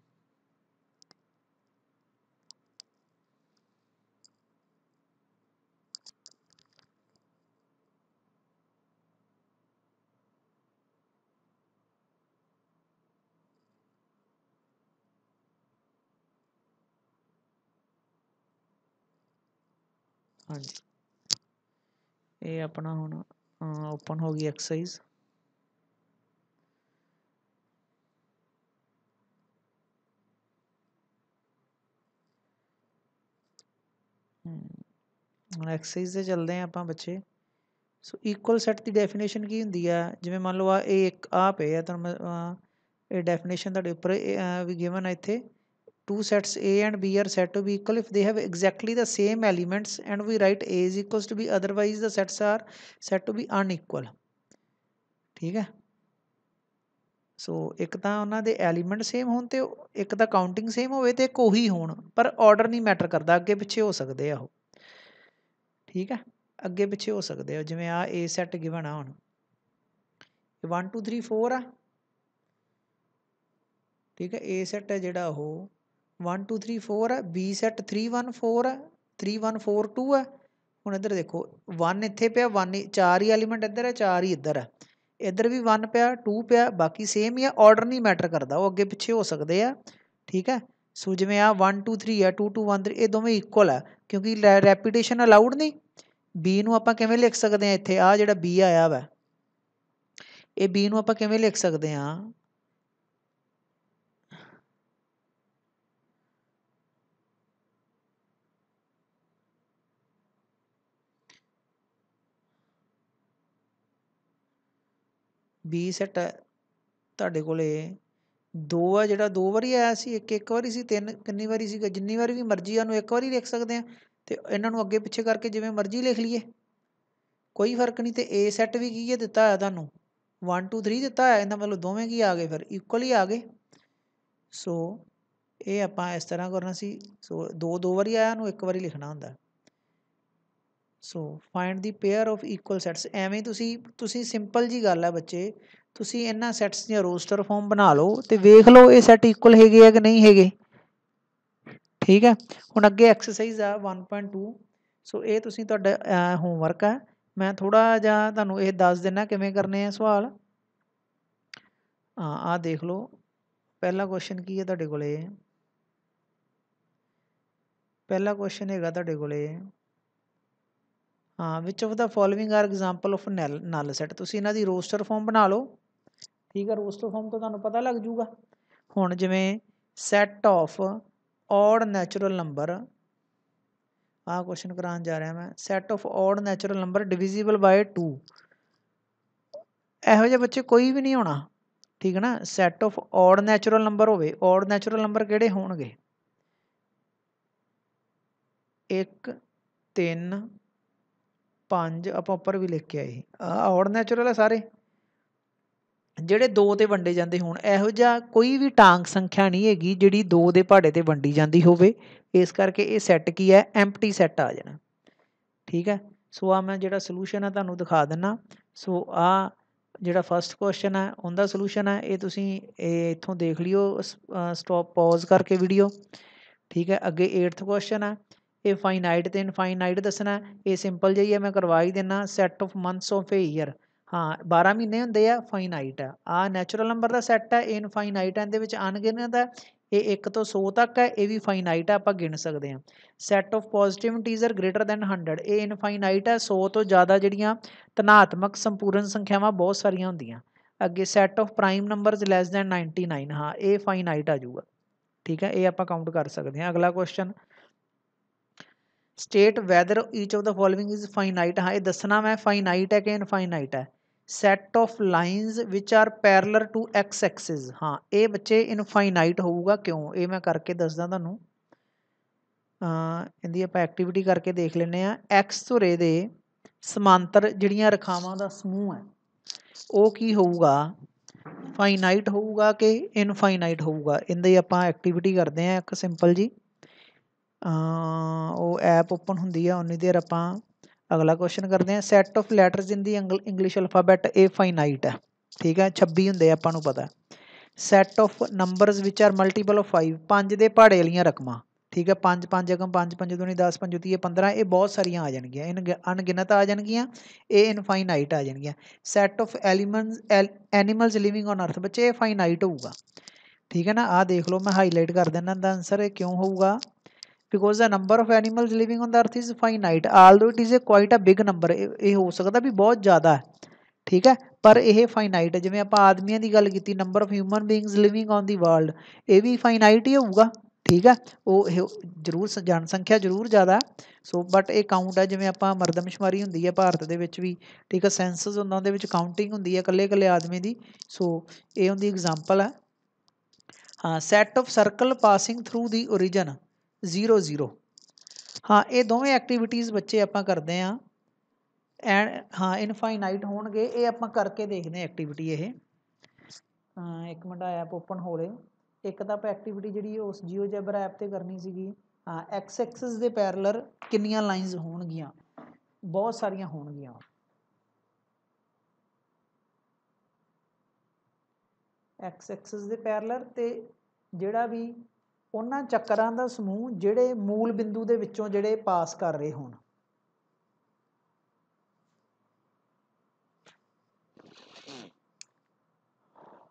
ਹਾਂਜੀ ਇਹ ਆਪਣਾ ਹੁਣ ਓਪਨ ਹੋ ਗਈ ਐਕਸਰਸਾਈਜ਼ ਹੁਣ ਐਕਸਰਸਾਈਜ਼ ਤੇ ਚੱਲਦੇ ਆ ਆਪਾਂ ਬੱਚੇ ਸੋ ਇਕੁਅਲ ਸੈੱਟ ਦੀ ਡੈਫੀਨੇਸ਼ਨ ਕੀ ਹੁੰਦੀ ਆ ਜਿਵੇਂ ਮੰਨ ਲਓ ਆ ਇਹ ਇੱਕ ਆ ਪਿਆ ਤੁਹਾਨੂੰ ਇਹ ਡੈਫੀਨੇਸ਼ਨ ਤੁਹਾਡੇ ਉੱਪਰ ਵੀ ਗਿਵਨ ਆ ਇੱਥੇ two sets A and B are said to be equal if they have exactly the same elements and we write A is equals to B otherwise the sets are said to be unequal ਠੀਕ ਹੈ ਸੋ ਇੱਕ ਤਾਂ ਉਹਨਾਂ ਦੇ ਐਲੀਮੈਂਟ ਸੇਮ ਹੋਣ ਤੇ ਇੱਕ ਤਾਂ ਕਾਊਂਟਿੰਗ ਸੇਮ ਹੋਵੇ ਤੇ ਇੱਕ ਹੀ ਹੋਣ ਪਰ ਆਰਡਰ ਨਹੀਂ ਮੈਟਰ ਕਰਦਾ ਅੱਗੇ ਪਿੱਛੇ ਹੋ ਸਕਦੇ ਆ ਉਹ ਠੀਕ ਹੈ ਅੱਗੇ ਪਿੱਛੇ ਹੋ ਸਕਦੇ ਆ ਜਿਵੇਂ ਆ ਏ ਸੈੱਟ ਗਿਵਨ ਆ ਹੁਣ 1 2 3 4 ਆ ਠੀਕ ਹੈ ਏ ਸੈੱਟ ਹੈ ਜਿਹੜਾ ਉਹ 1 2 3 4 ਹੈ ਬੀ ਸੈਟ 3 1 4 ਹੈ 1 4 2 ਹੈ ਹੁਣ ਇੱਧਰ ਦੇਖੋ 1 ਇੱਥੇ ਪਿਆ 1 ਚਾਰ ਹੀ ਐਲੀਮੈਂਟ ਇੱਧਰ ਹੈ ਚਾਰ ਹੀ ਇੱਧਰ ਹੈ ਇੱਧਰ ਵੀ 1 ਪਿਆ 2 ਪਿਆ ਬਾਕੀ ਸੇਮ ਹੀ ਆ ਆਰਡਰ ਨਹੀਂ ਮੈਟਰ ਕਰਦਾ ਉਹ ਅੱਗੇ ਪਿੱਛੇ ਹੋ ਸਕਦੇ ਆ ਠੀਕ ਹੈ ਸੋ ਜਿਵੇਂ ਆ 1 2 3 ਆ 2 2 1 3 ਇਹ ਦੋਵੇਂ ਇਕੁਅਲ ਆ ਕਿਉਂਕਿ ਰੈਪੀਟੇਸ਼ਨ ਅਲਾਉਡ ਨਹੀਂ b ਨੂੰ ਆਪਾਂ ਕਿਵੇਂ ਲਿਖ ਸਕਦੇ ਆ ਇੱਥੇ ਆ ਜਿਹੜਾ b ਆਇਆ ਵਾ ਇਹ b ਨੂੰ ਆਪਾਂ ਕਿਵੇਂ ਲਿਖ ਸਕਦੇ ਆ ਬੀ ਸੈੱਟ ਤੁਹਾਡੇ ਕੋਲੇ ਦੋ ਆ ਜਿਹੜਾ ਦੋ ਵਾਰੀ ਆਇਆ ਸੀ ਇੱਕ ਇੱਕ ਵਾਰੀ ਸੀ ਤਿੰਨ ਕਿੰਨੀ ਵਾਰੀ ਸੀਗਾ ਜਿੰਨੀ ਵਾਰੀ ਵੀ ਮਰਜ਼ੀ ਆ ਨੂੰ ਇੱਕ ਵਾਰੀ ਲਿਖ ਸਕਦੇ ਆ ਤੇ ਇਹਨਾਂ ਨੂੰ ਅੱਗੇ ਪਿੱਛੇ ਕਰਕੇ ਜਿਵੇਂ ਮਰਜ਼ੀ ਲਿਖ ਲਈਏ ਕੋਈ ਫਰਕ ਨਹੀਂ ਤੇ ਏ ਸੈੱਟ ਵੀ ਕੀ ਹੈ ਦਿੱਤਾ ਹੈ ਤੁਹਾਨੂੰ 1 2 3 ਦਿੱਤਾ ਹੈ ਇਹਦਾ ਮਤਲਬ ਦੋਵੇਂ ਕੀ ਆ ਗਏ ਫਿਰ ਇਕੁਅਲ ਹੀ ਆ ਗਏ ਸੋ ਇਹ ਆਪਾਂ ਇਸ ਤਰ੍ਹਾਂ ਕਰਨਾ ਸੀ ਸੋ ਦੋ ਦੋ ਵਾਰੀ ਆਇਆ ਨੂੰ ਇੱਕ ਵਾਰੀ ਲਿਖਣਾ ਹੁੰਦਾ so find the pair of equal sets ਐਵੇਂ ਤੁਸੀਂ ਤੁਸੀਂ ਸਿੰਪਲ ਜੀ ਗੱਲ ਹੈ ਬੱਚੇ ਤੁਸੀਂ ਇਹਨਾਂ ਸੈਟਸ ਦੀਆਂ ਰੋਸਟਰ ਫਾਰਮ ਬਣਾ ਲਓ ਤੇ ਵੇਖ ਲਓ ਇਹ ਸੈਟ ਇਕੁਅਲ ਹੈਗੇ ਆ ਕਿ ਨਹੀਂ ਹੈਗੇ ਠੀਕ ਹੈ ਹੁਣ ਅੱਗੇ ਐਕਸਰਸਾਈਜ਼ ਆ 1.2 ਸੋ ਇਹ ਤੁਸੀਂ ਤੁਹਾਡਾ ਹੋਮਵਰਕ ਆ ਮੈਂ ਥੋੜਾ ਜਿਹਾ ਤੁਹਾਨੂੰ ਇਹ ਦੱਸ ਦਿੰਨਾ ਕਿਵੇਂ ਕਰਨੇ ਆ ਸਵਾਲ ਆ ਆ ਦੇਖ ਲਓ ਪਹਿਲਾ ਕੁਐਸਚਨ ਕੀ ਹੈ ਤੁਹਾਡੇ ਕੋਲੇ ਪਹਿਲਾ ਕੁਐਸਚਨ ਹੈਗਾ ਤੁਹਾਡੇ ਕੋਲੇ ਹਾਂ which of the following are example of null set ਤੁਸੀਂ ਇਹਨਾਂ ਦੀ ਰੋਸਟਰ ਫਾਰਮ ਬਣਾ ਲਓ ਠੀਕ ਹੈ ਰੋਸਟਰ ਫਾਰਮ ਤੋਂ ਤੁਹਾਨੂੰ ਪਤਾ ਲੱਗ ਜੂਗਾ ਹੁਣ ਜਿਵੇਂ set of odd natural number ਆਹ ਕੁਐਸਚਨ ਕਰਾਉਣ ਜਾ ਰਿਹਾ ਮੈਂ set of odd natural number divisible by 2 ਇਹੋ ਜਿਹੇ ਬੱਚੇ ਕੋਈ ਵੀ ਨਹੀਂ ਹੋਣਾ ਠੀਕ ਹੈ ਨਾ set of odd natural number ਹੋਵੇ ਔਡ ਨੈਚੁਰਲ ਨੰਬਰ ਕਿਹੜੇ ਹੋਣਗੇ 1 3 ਪੰਜ ਆਪਾਂ ਉੱਪਰ ਵੀ ਲਿਖ ਕੇ ਆਏ ਆ ਔੜ ਨੈਚੁਰਲ ਹੈ ਸਾਰੇ ਜਿਹੜੇ 2 ਤੇ ਵੰਡੇ ਜਾਂਦੇ ਹੋਣ ਇਹੋ ਜਿਹਾ ਕੋਈ ਵੀ ਟਾਂਗ ਸੰਖਿਆ ਨਹੀਂ ਹੈਗੀ ਜਿਹੜੀ 2 ਦੇ ਪਹਾੜੇ ਤੇ ਵੰਡੀ ਜਾਂਦੀ ਹੋਵੇ ਇਸ ਕਰਕੇ ਇਹ ਸੈੱਟ ਕੀ ਹੈ ਐਮਪਟੀ ਸੈੱਟ ਆ ਜਾਣਾ ਠੀਕ ਹੈ ਸੋ ਆ ਮੈਂ ਜਿਹੜਾ ਸੋਲੂਸ਼ਨ ਆ ਤੁਹਾਨੂੰ ਦਿਖਾ ਦਿੰਨਾ ਸੋ ਆ ਜਿਹੜਾ ਫਰਸਟ ਕੁਐਸਚਨ ਹੈ ਉਹਦਾ ਸੋਲੂਸ਼ਨ ਹੈ ਇਹ ਤੁਸੀਂ ਇਹ ਇੱਥੋਂ ਦੇਖ ਲਿਓ ਸਟਾਪ ਪੌਜ਼ ਕਰਕੇ ਵੀਡੀਓ ਠੀਕ ਹੈ ਅੱਗੇ 8th ਕੁਐਸਚਨ ਹੈ ਇਹ ਫਾਈਨਾਈਟ ਤੇ ਇਨਫਾਈਨਾਈਟ ਦੱਸਣਾ ਇਹ ਸਿੰਪਲ ਜਿਹੀ ਹੈ ਮੈਂ ਕਰਵਾ ਹੀ ਦੇਣਾ set of months of a year ਹਾਂ 12 ਮਹੀਨੇ ਹੁੰਦੇ ਆ ਫਾਈਨਾਈਟ ਆ ਆ ਨੈਚੁਰਲ ਨੰਬਰ ਦਾ ਸੈੱਟ ਹੈ ਇਨਫਾਈਨਾਈਟ ਹੈ ਇਹਦੇ ਵਿੱਚ ਅਣਗਿਣਤ ਹੈ ਇਹ 1 ਤੋਂ 100 ਤੱਕ ਹੈ ਇਹ ਵੀ ਫਾਈਨਾਈਟ ਹੈ ਆਪਾਂ ਗਿਣ ਸਕਦੇ ਆ set of positive integer greater than 100 ਇਹ ਇਨਫਾਈਨਾਈਟ ਹੈ 100 ਤੋਂ ਜ਼ਿਆਦਾ ਜਿਹੜੀਆਂ ਤਨਾਤਮਕ ਸੰਪੂਰਨ ਸੰਖਿਆਵਾਂ ਬਹੁਤ ਸਾਰੀਆਂ ਹੁੰਦੀਆਂ ਅੱਗੇ set of prime numbers less than 99 ਹਾਂ ਇਹ ਫਾਈਨਾਈਟ ਆ ਜਾਊਗਾ ਠੀਕ ਹੈ ਇਹ ਆਪਾਂ ਕਾਊਂਟ ਕਰ ਸਕਦੇ ਆ ਅਗਲਾ question state whether each of the following is finite ਹਾਂ ਇਹ ਦੱਸਣਾ ਮੈਂ ਫਾਈਨਾਈਟ ਹੈ ਕਿ ਇਨਫਾਈਨਾਈਟ ਹੈ set of lines which are parallel to x axis ਹਾਂ ਇਹ ਬੱਚੇ ਇਨਫਾਈਨਾਈਟ ਹੋਊਗਾ ਕਿਉਂ ਇਹ ਮੈਂ ਕਰਕੇ ਦੱਸਦਾ ਤੁਹਾਨੂੰ ਇਹਦੀ ਆਪਾਂ ਐਕਟੀਵਿਟੀ ਕਰਕੇ ਦੇਖ ਲੈਨੇ ਆ ਐਕਸ ਧੁਰੇ ਦੇ ਸਮਾਂਤਰ ਜਿਹੜੀਆਂ ਰਖਾਵਾਂ ਦਾ ਸਮੂਹ ਹੈ ਉਹ ਕੀ ਹੋਊਗਾ ਫਾਈਨਾਈਟ ਹੋਊਗਾ ਕਿ ਇਨਫਾਈਨਾਈਟ ਹੋਊਗਾ ਇਹਦੇ ਆਪਾਂ ਐਕਟੀਵਿਟੀ ਕਰਦੇ ਆ ਇੱਕ ਸਿੰਪਲ ਜੀ ਉਹ ਐਪ ਓਪਨ ਹੁੰਦੀ ਆ ਉਨੀ ਦੇਰ ਆਪਾਂ ਅਗਲਾ ਕੁਐਸਚਨ ਕਰਦੇ ਹਾਂ set of letters in the English alphabet a finite ਹੈ ਠੀਕ ਹੈ 26 ਹੁੰਦੇ ਆਪਾਂ ਨੂੰ ਪਤਾ set of numbers which are multiple of 5 5 ਦੇ ਪਹਾੜੇ ਵਾਲੀਆਂ ਰਕਮਾਂ ਠੀਕ ਹੈ 5 5 ਅਗਮ 5 5 2 10 5 30 15 ਇਹ ਬਹੁਤ ਸਾਰੀਆਂ ਆ ਜਾਣਗੀਆਂ ਇਹ ਅਣਗਿਣਤ ਆ ਜਾਣਗੀਆਂ ਇਹ ਇਨਫਾਈਨਾਈਟ ਆ ਜਾਣਗੀਆਂ set of elements animals living on earth ਬੱਚੇ ਇਹ ਫਾਈਨਾਈਟ ਹੋਊਗਾ ਠੀਕ ਹੈ ਨਾ ਆਹ ਦੇਖ ਲਓ ਮੈਂ ਹਾਈਲਾਈਟ ਕਰ ਦਿੰਦਾ ਦਾ ਆਨਸਰ ਇਹ ਕਿਉਂ ਹੋਊਗਾ because the number of animals living on the earth is finite although it is a quite a big number ਇਹ ਹੋ ਸਕਦਾ ਵੀ ਬਹੁਤ ਜ਼ਿਆਦਾ ਹੈ ਠੀਕ ਹੈ ਪਰ ਇਹ ਫਾਈਨਾਈਟ ਹੈ ਜਿਵੇਂ ਆਪਾਂ ਆਦਮੀਆਂ ਦੀ ਗੱਲ ਕੀਤੀ number of human beings living on the world ਇਹ ਵੀ ਫਾਈਨਾਈਟ ਹੀ ਹੋਊਗਾ ਠੀਕ ਹੈ ਉਹ ਇਹ ਜ਼ਰੂਰ ਜਨਸੰਖਿਆ ਜ਼ਰੂਰ ਜ਼ਿਆਦਾ ਸੋ ਬਟ ਇਹ ਕਾਊਂਟ ਹੈ ਜਿਵੇਂ ਆਪਾਂ ਮਰਦਮਸ਼ਮਾਰੀ ਹੁੰਦੀ ਹੈ ਭਾਰਤ ਦੇ ਵਿੱਚ ਵੀ ਠੀਕ ਹੈ ਸੈਂਸਸ ਉਹਨਾਂ ਦੇ ਵਿੱਚ ਕਾਊਂਟਿੰਗ ਹੁੰਦੀ ਹੈ ਇਕੱਲੇ ਇਕੱਲੇ ਆਦਮੀ ਦੀ ਸੋ ਇਹ ਉਹਦੀ ਐਗਜ਼ਾਮਪਲ ਹੈ ਹਾਂ set of circle passing through the origin zero zero ਹਾਂ ਇਹ ਦੋਵੇਂ ਐਕਟੀਵਿਟੀਜ਼ ਬੱਚੇ ਆਪਾਂ ਕਰਦੇ ਆ ਐਂ ਹਾਂ ਇਨਫਾਈਨਾਈਟ ਹੋਣਗੇ ਇਹ ਆਪਾਂ ਕਰਕੇ ਦੇਖਦੇ ਐਕਟੀਵਿਟੀ ਇਹ ਇੱਕ ਮਿੰਟ ਆਇਆ ਓਪਨ ਹੋ ਰਹੇ ਇੱਕ ਤਾਂ ਆਪਾਂ ਐਕਟੀਵਿਟੀ ਜਿਹੜੀ ਉਸ ਜੀਓ ਜੈਬਰ ਐਪ ਤੇ ਕਰਨੀ ਸੀਗੀ ਹਾਂ ਐਕਸ ਐਕਸਿਸ ਦੇ ਪੈਰਲਰ ਕਿੰਨੀਆਂ ਲਾਈਨਸ ਹੋਣਗੀਆਂ ਬਹੁਤ ਸਾਰੀਆਂ ਹੋਣਗੀਆਂ ਐਕਸ ਐਕਸਿਸ ਦੇ ਪੈਰਲਰ ਤੇ ਜਿਹੜਾ ਵੀ ਉਹਨਾਂ ਚੱਕਰਾਂ ਦਾ ਸਮੂਹ ਜਿਹੜੇ ਮੂਲ ਬਿੰਦੂ ਦੇ ਵਿੱਚੋਂ ਜਿਹੜੇ ਪਾਸ ਕਰ ਰਹੇ ਹੋਣ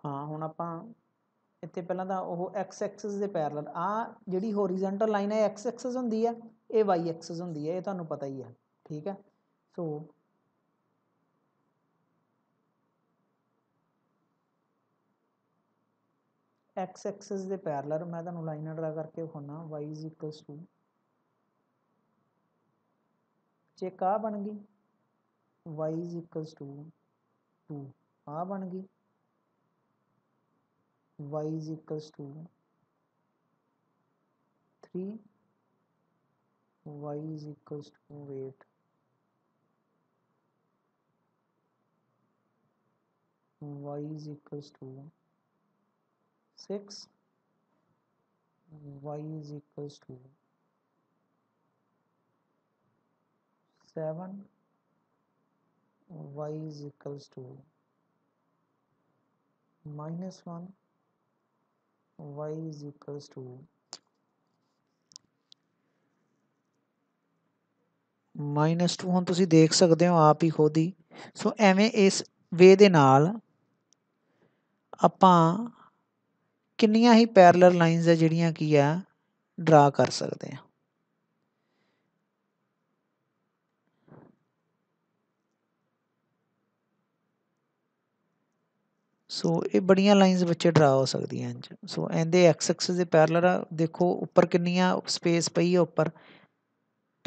ਹਾਂ ਹੁਣ ਆਪਾਂ ਇੱਥੇ ਪਹਿਲਾਂ ਤਾਂ ਉਹ x ਐਕਸਿਸ ਦੇ ਪੈਰਲਲ ਆ ਜਿਹੜੀ ਹੋਰੀਜ਼ੋਨਟਲ ਲਾਈਨ ਹੈ x ਐਕਸਿਸ ਹੁੰਦੀ ਹੈ ਇਹ y ਐਕਸਿਸ ਹੁੰਦੀ ਹੈ ਇਹ ਤੁਹਾਨੂੰ ਪਤਾ ਹੀ ਹੈ ਠੀਕ ਹੈ ਸੋ x ਐਕਸਿਸ ਦੇ ਪੈਰਲਲ ਮੈਂ ਤੁਹਾਨੂੰ ਲਾਈਨ ਡਰਾ ਕਰਕੇ ਖੋਣਾ y ਇਕੁਅਲਸ ਟੂ ਕਾ ਬਣ ਗਈ y 2 ਆ ਬਣ ਗਈ y 3 y equals to wait y equals to 6 y is equals to 7 y is equals to minus one y is equals to minus two हम तुम देख सकते हो आप ही खुद ही सो एवें इस वे ਦੇ ਨਾਲ ਕਿੰਨੀਆਂ ਹੀ ਪੈਰਲਲ ਲਾਈਨਸ ਹੈ ਜਿਹੜੀਆਂ ਕੀ ਆ ਡਰਾ ਕਰ ਸਕਦੇ ਆ ਸੋ ਇਹ ਬੜੀਆਂ ਲਾਈਨਸ ਬੱਚੇ ਡਰਾ ਹੋ ਸਕਦੀਆਂ ਇੰਜ ਸੋ ਇਹਦੇ ਐਕਸ ਐਕਸਿਸ ਦੇ ਪੈਰਲਲ ਆ ਦੇਖੋ ਉੱਪਰ ਕਿੰਨੀਆਂ ਸਪੇਸ ਪਈ ਹੈ ਉੱਪਰ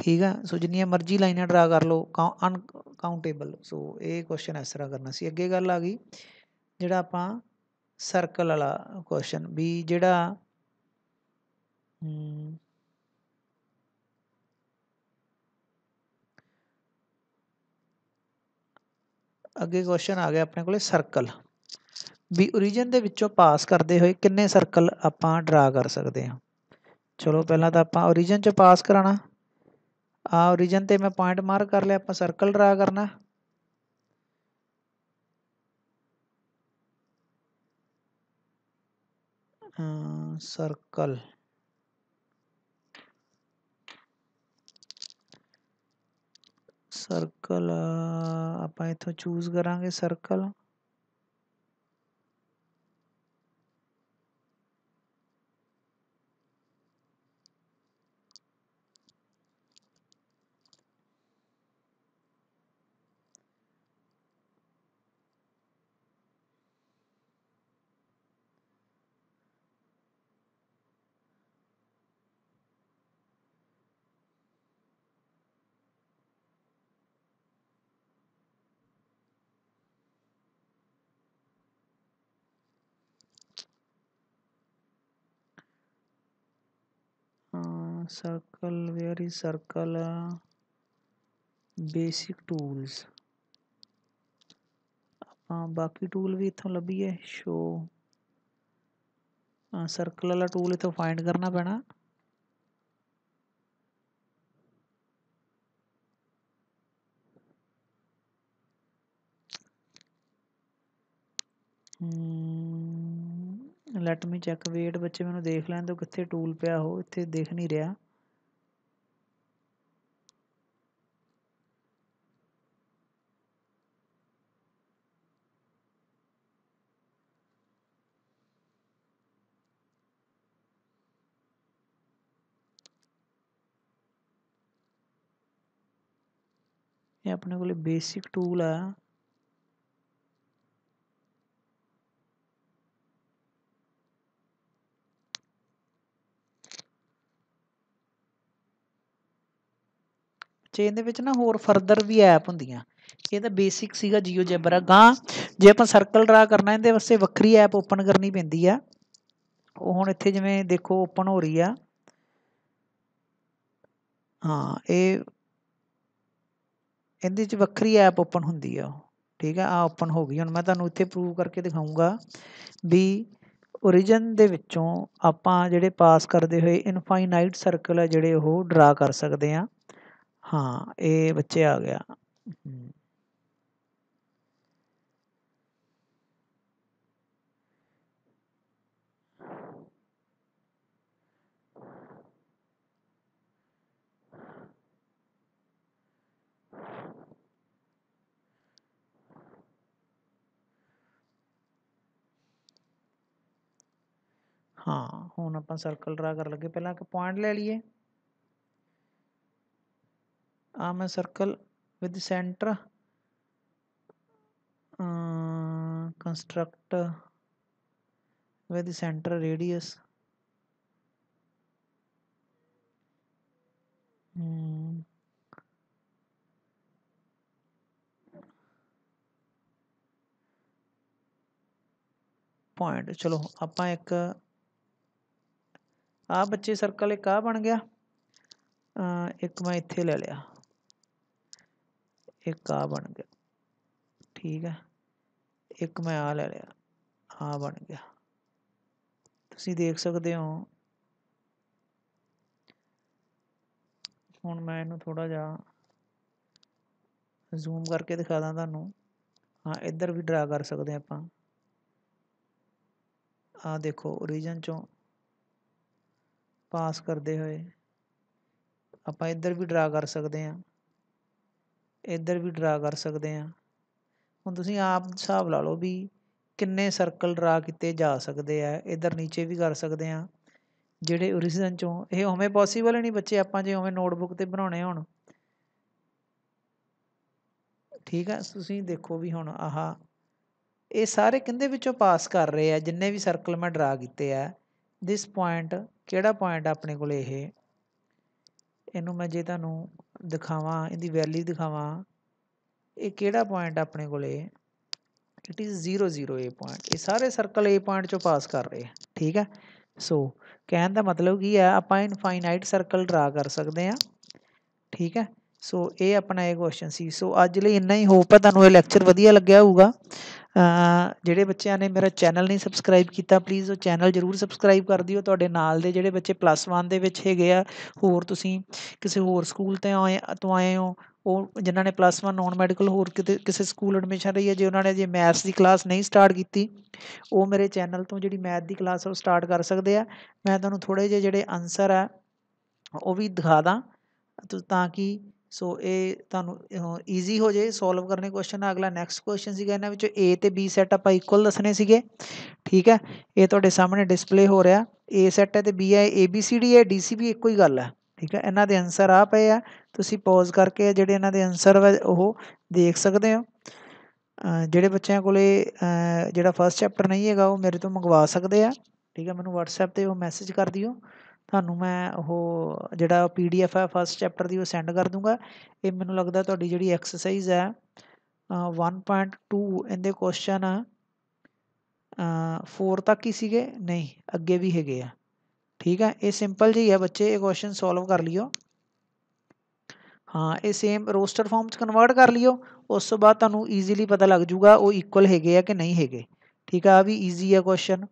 ਠੀਕ ਆ ਸੋ ਜਿੰਨੀਆਂ ਮਰਜ਼ੀ ਲਾਈਨਾਂ ਡਰਾ ਕਰ ਲਓ ਅਨਕਾਊਂਟੇਬਲ ਸੋ ਇਹ ਕੁਐਸਚਨ ਇਸ ਤਰ੍ਹਾਂ ਕਰਨਾ ਸੀ ਅੱਗੇ ਗੱਲ ਆ ਗਈ ਜਿਹੜਾ ਆਪਾਂ ਸਰਕਲ ਵਾਲਾ ਕੁਐਸਚਨ ਵੀ ਜਿਹੜਾ ਅੱਗੇ ਕੁਐਸਚਨ ਆ ਗਿਆ ਆਪਣੇ ਕੋਲੇ ਸਰਕਲ ਵੀ origin ਦੇ ਵਿੱਚੋਂ ਪਾਸ ਕਰਦੇ ਹੋਏ ਕਿੰਨੇ ਸਰਕਲ ਆਪਾਂ ਡਰਾ ਕਰ ਸਕਦੇ ਹਾਂ ਚਲੋ ਪਹਿਲਾਂ ਤਾਂ ਆਪਾਂ origin ਚ ਪਾਸ ਕਰਾਣਾ ਆ origin ਤੇ ਮੈਂ ਪੁਆਇੰਟ ਮਾਰਕ ਕਰ ਲਿਆ ਆਪਾਂ ਸਰਕਲ ਡਰਾ ਕਰਨਾ सर्कल सर्कल आप आए चूज करा circle circle where is circle uh, basic tools ਆਪਾਂ ਬਾਕੀ ਟੂਲ ਵੀ ਇੱਥੋਂ ਲੱਭੀਏ ਸ਼ੋ ਸਰਕਲ ਵਾਲਾ ਟੂਲ ਇੱਥੋਂ ਫਾਈਂਡ ਕਰਨਾ ਪੈਣਾ ਲੈਟ ਮੀ ਚੈੱਕ ਵੇਟ ਬੱਚੇ ਮੈਨੂੰ ਦੇਖ ਲੈਣ ਦਿਓ ਕਿੱਥੇ ਟੂਲ ਪਿਆ ਹੋ ਇੱਥੇ ਦੇਖ ਨਹੀਂ ਰਿਹਾ ਆਪਣੇ ਕੋਲੇ ਬੇਸਿਕ ਟੂਲ ਆ ਚੇਨ ਦੇ ਵਿੱਚ ਨਾ ਹੋਰ ਫਰਦਰ ਵੀ ਐਪ ਹੁੰਦੀਆਂ ਇਹ ਤਾਂ ਬੇਸਿਕ ਸੀਗਾ ਜੀਓ ਜੈਬਰਾ ਗਾਂ ਜੇ ਆਪਾਂ ਸਰਕਲ ਡਰਾ ਕਰਨਾ ਇਹਦੇ ਵਾਸਤੇ ਵੱਖਰੀ ਐਪ ਓਪਨ ਕਰਨੀ ਪੈਂਦੀ ਆ ਉਹ ਹੁਣ ਇੱਥੇ ਜਿਵੇਂ ਦੇਖੋ ਓਪਨ ਹੋ ਰਹੀ ਆ ਹਾਂ ਇਹ ਇਹਦੇ 'ਚ ਵੱਖਰੀ ਐਪ ਓਪਨ ਹੁੰਦੀ ਆ ਠੀਕ ਆ ਆ ਓਪਨ ਹੋ ਗਈ ਹੁਣ ਮੈਂ ਤੁਹਾਨੂੰ ਇੱਥੇ ਪ੍ਰੂਵ ਕਰਕੇ ਦਿਖਾਉਂਗਾ ਵੀ origin ਦੇ ਵਿੱਚੋਂ ਆਪਾਂ ਜਿਹੜੇ ਪਾਸ ਕਰਦੇ ਹੋਏ ਇਨਫਾਈਨਾਈਟ ਸਰਕਲ ਆ ਜਿਹੜੇ ਉਹ ਡਰਾ ਕਰ ਸਕਦੇ ਆ ਹਾਂ ਇਹ ਬੱਚੇ ਆ ਗਿਆ ਹਾਂ ਹੁਣ ਆਪਾਂ ਸਰਕਲ ਡਰਾ ਕਰਨ ਲੱਗੇ ਪਹਿਲਾਂ ਇੱਕ ਪੁਆਇੰਟ ਲੈ ਲਈਏ ਆ ਮੈਂ circle with center uh construct with center radius point ਚਲੋ ਆਪਾਂ ਇੱਕ ਆਹ ਬੱਚੇ ਸਰਕਲ ਇੱਕ ਆ ਬਣ ਗਿਆ ਇੱਕ ਮੈਂ ਇੱਥੇ ਲੈ ਲਿਆ ਇੱਕ ਆ ਬਣ ਗਿਆ ਠੀਕ ਹੈ ਇੱਕ ਮੈਂ ਆ ਲੈ ਲਿਆ ਆ ਬਣ ਗਿਆ ਤੁਸੀਂ ਦੇਖ ਸਕਦੇ ਹੋ ਹੁਣ ਮੈਂ ਇਹਨੂੰ ਥੋੜਾ ਜਿਹਾ ਜ਼ੂਮ ਕਰਕੇ ਦਿਖਾ ਦਾਂ ਤੁਹਾਨੂੰ ਹਾਂ ਇੱਧਰ ਵੀ ਡਰਾ ਕਰ ਸਕਦੇ ਆਪਾਂ ਆ ਦੇਖੋ origin ਚੋਂ ਪਾਸ ਕਰਦੇ ਹੋਏ ਆਪਾਂ ਇੱਧਰ ਵੀ ਡਰਾ ਕਰ ਸਕਦੇ ਆ ਇੱਧਰ ਵੀ ਡਰਾ ਕਰ ਸਕਦੇ ਆ ਹੁਣ ਤੁਸੀਂ ਆਪ ਹਿਸਾਬ ਲਾ ਲਓ ਵੀ ਕਿੰਨੇ ਸਰਕਲ ਡਰਾ ਕੀਤੇ ਜਾ ਸਕਦੇ ਆ ਇੱਧਰ ਨੀਚੇ ਵੀ ਕਰ ਸਕਦੇ ਆ ਜਿਹੜੇ origin ਚੋਂ ਇਹ ਓਵੇਂ ਪੋਸੀਬਲ ਨਹੀਂ ਬੱਚੇ ਆਪਾਂ ਜੇ ਓਵੇਂ ਨੋਟਬੁੱਕ ਤੇ ਬਣਾਉਣੇ ਹੋਣ ਠੀਕ ਆ ਤੁਸੀਂ ਦੇਖੋ ਵੀ ਹੁਣ ਆਹ ਇਹ ਸਾਰੇ ਕਿੰਦੇ ਵਿੱਚੋਂ ਪਾਸ ਕਰ ਰਹੇ ਆ ਜਿੰਨੇ ਵੀ ਸਰਕਲ ਮੈਂ ਡਰਾ ਕੀਤੇ ਆ ਦਿਸ ਪੁਆਇੰਟ ਕਿਹੜਾ ਪੁਆਇੰਟ ਆਪਣੇ ਕੋਲ ਇਹ ਇਹਨੂੰ ਮੈਂ ਜੇ ਤੁਹਾਨੂੰ ਦਿਖਾਵਾਂ ਇਹਦੀ ਵੈਲਿਊ ਦਿਖਾਵਾਂ ਇਹ ਕਿਹੜਾ ਪੁਆਇੰਟ ਆਪਣੇ ਕੋਲ ਇਹ ਇਟ ਇਜ਼ 00 ਏ ਪੁਆਇੰਟ ਇਹ ਸਾਰੇ ਸਰਕਲ ਏ ਪੁਆਇੰਟ ਚੋਂ ਪਾਸ ਕਰ ਰਹੇ ਠੀਕ ਹੈ ਸੋ ਕਹਿਣ ਦਾ ਮਤਲਬ ਕੀ ਹੈ ਆਪਾਂ ਇਨਫਾਈਨਾਈਟ ਸਰਕਲ ਡਰਾ ਕਰ ਸਕਦੇ ਹਾਂ ਠੀਕ ਹੈ ਸੋ ਇਹ ਆਪਣਾ ਇਹ ਕੁਐਸਚਨ ਸੀ ਸੋ ਅੱਜ ਲਈ ਇੰਨਾ ਹੀ ਹੋਪ ਹੈ ਤੁਹਾਨੂੰ ਇਹ ਲੈਕਚਰ ਵਧੀਆ ਲੱਗਿਆ ਹੋਊਗਾ ਜਿਹੜੇ ਬੱਚਿਆਂ ਨੇ ਮੇਰਾ ਚੈਨਲ ਨਹੀਂ ਸਬਸਕ੍ਰਾਈਬ ਕੀਤਾ ਪਲੀਜ਼ ਉਹ ਚੈਨਲ ਜ਼ਰੂਰ ਸਬਸਕ੍ਰਾਈਬ ਕਰ ਦਿਓ ਤੁਹਾਡੇ ਨਾਲ ਦੇ ਜਿਹੜੇ ਬੱਚੇ ਪਲੱਸ 1 ਦੇ ਵਿੱਚ ਹੈਗੇ ਆ ਹੋਰ ਤੁਸੀਂ ਕਿਸੇ ਹੋਰ ਸਕੂਲ ਤੇ ਆਏ ਤੋਂ ਆਏ ਹੋ ਉਹ ਜਿਨ੍ਹਾਂ ਨੇ ਪਲੱਸ 1 ਨਾਨ ਮੈਡੀਕਲ ਹੋਰ ਕਿਤੇ ਕਿਸੇ ਸਕੂਲ ਐਡਮਿਸ਼ਨ ਲਈ ਹੈ ਜੇ ਉਹਨਾਂ ਨੇ ਜੇ ਮੈਥਸ ਦੀ ਕਲਾਸ ਨਹੀਂ ਸਟਾਰਟ ਕੀਤੀ ਉਹ ਮੇਰੇ ਚੈਨਲ ਤੋਂ ਜਿਹੜੀ ਮੈਥ ਦੀ ਕਲਾਸ ਉਹ ਸਟਾਰਟ ਕਰ ਸਕਦੇ ਆ ਮੈਂ ਤੁਹਾਨੂੰ ਥੋੜੇ ਜਿਹੇ ਜਿਹੜੇ ਆਨਸਰ ਆ ਉਹ ਵੀ ਦਿਖਾ ਦਾਂ ਤਾਂ ਕਿ ਸੋ ਇਹ ਤੁਹਾਨੂੰ ਈਜ਼ੀ ਹੋ ਜੇ ਸੋਲਵ ਕਰਨੇ ਕੁਐਸਚਨ ਅਗਲਾ ਨੈਕਸਟ ਕੁਐਸਚਨ ਸੀਗਾ ਇਹਨਾਂ ਵਿੱਚੋਂ A ਤੇ B ਸੈਟ ਆਪਾਂ ਇਕੁਅਲ ਦੱਸਣੇ ਸੀਗੇ ਠੀਕ ਹੈ ਇਹ ਤੁਹਾਡੇ ਸਾਹਮਣੇ ਡਿਸਪਲੇ ਹੋ ਰਿਹਾ A ਸੈਟ ਹੈ ਤੇ B ਹੈ A B C D ਹੈ e, D C ਵੀ ਇੱਕੋ ਹੀ ਗੱਲ ਹੈ ਠੀਕ ਹੈ ਇਹਨਾਂ ਦੇ ਆਨਸਰ ਆ ਪਏ ਆ ਤੁਸੀਂ ਪੌਜ਼ ਕਰਕੇ ਜਿਹੜੇ ਇਹਨਾਂ ਦੇ ਆਨਸਰ ਉਹ ਦੇਖ ਸਕਦੇ ਹੋ ਜਿਹੜੇ ਬੱਚਿਆਂ ਕੋਲੇ ਜਿਹੜਾ ਫਰਸਟ ਚੈਪਟਰ ਨਹੀਂ ਹੈਗਾ ਉਹ ਮੇਰੇ ਤੋਂ ਮੰਗਵਾ ਸਕਦੇ ਆ ਠੀਕ ਹੈ ਮੈਨੂੰ WhatsApp ਤੇ ਉਹ ਮੈਸੇਜ ਕਰ ਦਿਓ ਤੁਹਾਨੂੰ ਮੈਂ ਉਹ ਜਿਹੜਾ ਪੀਡੀਐਫ ਹੈ ਫਸਟ ਚੈਪਟਰ ਦੀ ਉਹ ਸੈਂਡ ਕਰ ਦੂੰਗਾ ਇਹ ਮੈਨੂੰ ਲੱਗਦਾ ਤੁਹਾਡੀ ਜਿਹੜੀ ਐਕਸਰਸਾਈਜ਼ ਹੈ 1.2 ਇਹਦੇ ਕੁਐਸਚਨ ਆ 4 ਤੱਕ ਹੀ ਸੀਗੇ ਨਹੀਂ ਅੱਗੇ ਵੀ ਹੈਗੇ ਆ ਠੀਕ ਆ ਇਹ ਸਿੰਪਲ ਜਿਹੀ ਆ ਬੱਚੇ ਇਹ ਕੁਐਸਚਨ ਸੋਲਵ ਕਰ ਲਿਓ ਹਾਂ ਇਹ ਸੇਮ ਰੋਸਟਰ ਫਾਰਮ ਚ ਕਨਵਰਟ ਕਰ ਲਿਓ ਉਸ ਤੋਂ ਬਾਅਦ ਤੁਹਾਨੂੰ ਈਜ਼ੀਲੀ ਪਤਾ ਲੱਗ ਜਾਊਗਾ ਉਹ ਇਕੁਅਲ ਹੈਗੇ ਆ ਕਿ ਨਹੀਂ ਹੈਗੇ ਠੀਕ ਆ ਆ ਵੀ ਈਜ਼ੀ ਆ ਕੁਐਸਚਨ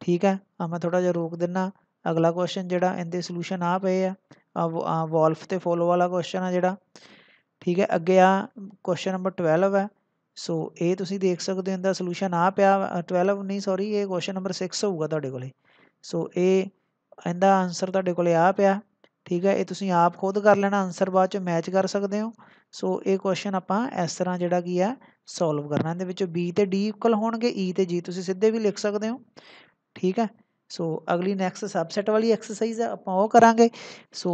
ਠੀਕ ਆ ਆ ਮੈਂ ਥੋੜਾ ਜਿਹਾ ਰੋਕ ਦਿੰਨਾ ਅਗਲਾ ਕੁਐਸਚਨ ਜਿਹੜਾ ਇਹਦੇ ਸੋਲੂਸ਼ਨ ਆ ਪਏ ਆ ਵੋਲਫ ਤੇ ਫੋਲੋ ਵਾਲਾ ਕੁਐਸਚਨ ਆ ਜਿਹੜਾ ਠੀਕ ਹੈ ਅੱਗੇ ਆ ਕੁਐਸਚਨ ਨੰਬਰ 12 ਹੈ ਸੋ ਇਹ ਤੁਸੀਂ ਦੇਖ ਸਕਦੇ ਹੋ ਇਹਦਾ ਸੋਲੂਸ਼ਨ ਆ ਪਿਆ 12 ਨਹੀਂ ਸੌਰੀ ਇਹ ਕੁਐਸਚਨ ਨੰਬਰ 6 ਹੋਊਗਾ ਤੁਹਾਡੇ ਕੋਲੇ ਸੋ ਇਹ ਇਹਦਾ ਆਨਸਰ ਤੁਹਾਡੇ ਕੋਲੇ ਆ ਪਿਆ ਠੀਕ ਹੈ ਇਹ ਤੁਸੀਂ ਆਪ ਖੁਦ ਕਰ ਲੈਣਾ ਆਨਸਰ ਬਾਅਦ ਚ ਮੈਚ ਕਰ ਸਕਦੇ ਹੋ ਸੋ ਇਹ ਕੁਐਸਚਨ ਆਪਾਂ ਇਸ ਤਰ੍ਹਾਂ ਜਿਹੜਾ ਕੀ ਆ ਸੋਲਵ ਕਰਨਾ ਇਹਦੇ ਵਿੱਚ b ਤੇ d ਇਕੁਅਲ ਹੋਣਗੇ e ਤੇ g ਤੁਸੀਂ ਸਿੱਧੇ ਵੀ ਲਿਖ ਸਕਦੇ ਹੋ ਠੀਕ ਹੈ ਸੋ ਅਗਲੀ ਨੈਕਸਟ ਸਬਸੈਟ ਵਾਲੀ ਐਕਸਰਸਾਈਜ਼ ਆ ਆਪਾਂ ਉਹ ਕਰਾਂਗੇ ਸੋ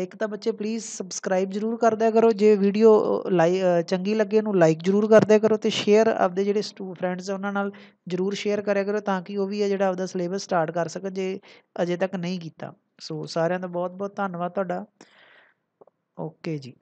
ਇੱਕ ਤਾਂ ਬੱਚੇ ਪਲੀਜ਼ ਸਬਸਕ੍ਰਾਈਬ ਜਰੂਰ ਕਰਦਿਆ ਕਰੋ ਜੇ ਵੀਡੀਓ ਲਾਈ ਚੰਗੀ ਲੱਗੇ ਉਹਨੂੰ ਲਾਈਕ ਜਰੂਰ ਕਰਦਿਆ ਕਰੋ ਤੇ ਸ਼ੇਅਰ ਆਪਦੇ ਜਿਹੜੇ ਸਟੂ ਫਰੈਂਡਸ ਆ ਉਹਨਾਂ ਨਾਲ ਜਰੂਰ ਸ਼ੇਅਰ ਕਰਿਆ ਕਰੋ ਤਾਂ ਕਿ ਉਹ ਵੀ ਆ ਜਿਹੜਾ ਆਪਦਾ ਸਿਲੇਬਸ ਸਟਾਰਟ ਕਰ ਸਕਣ ਜੇ ਅਜੇ ਤੱਕ ਨਹੀਂ ਕੀਤਾ ਸੋ ਸਾਰਿਆਂ ਦਾ ਬਹੁਤ ਬਹੁਤ ਧੰਨਵਾਦ ਤੁਹਾਡਾ ਓਕੇ ਜੀ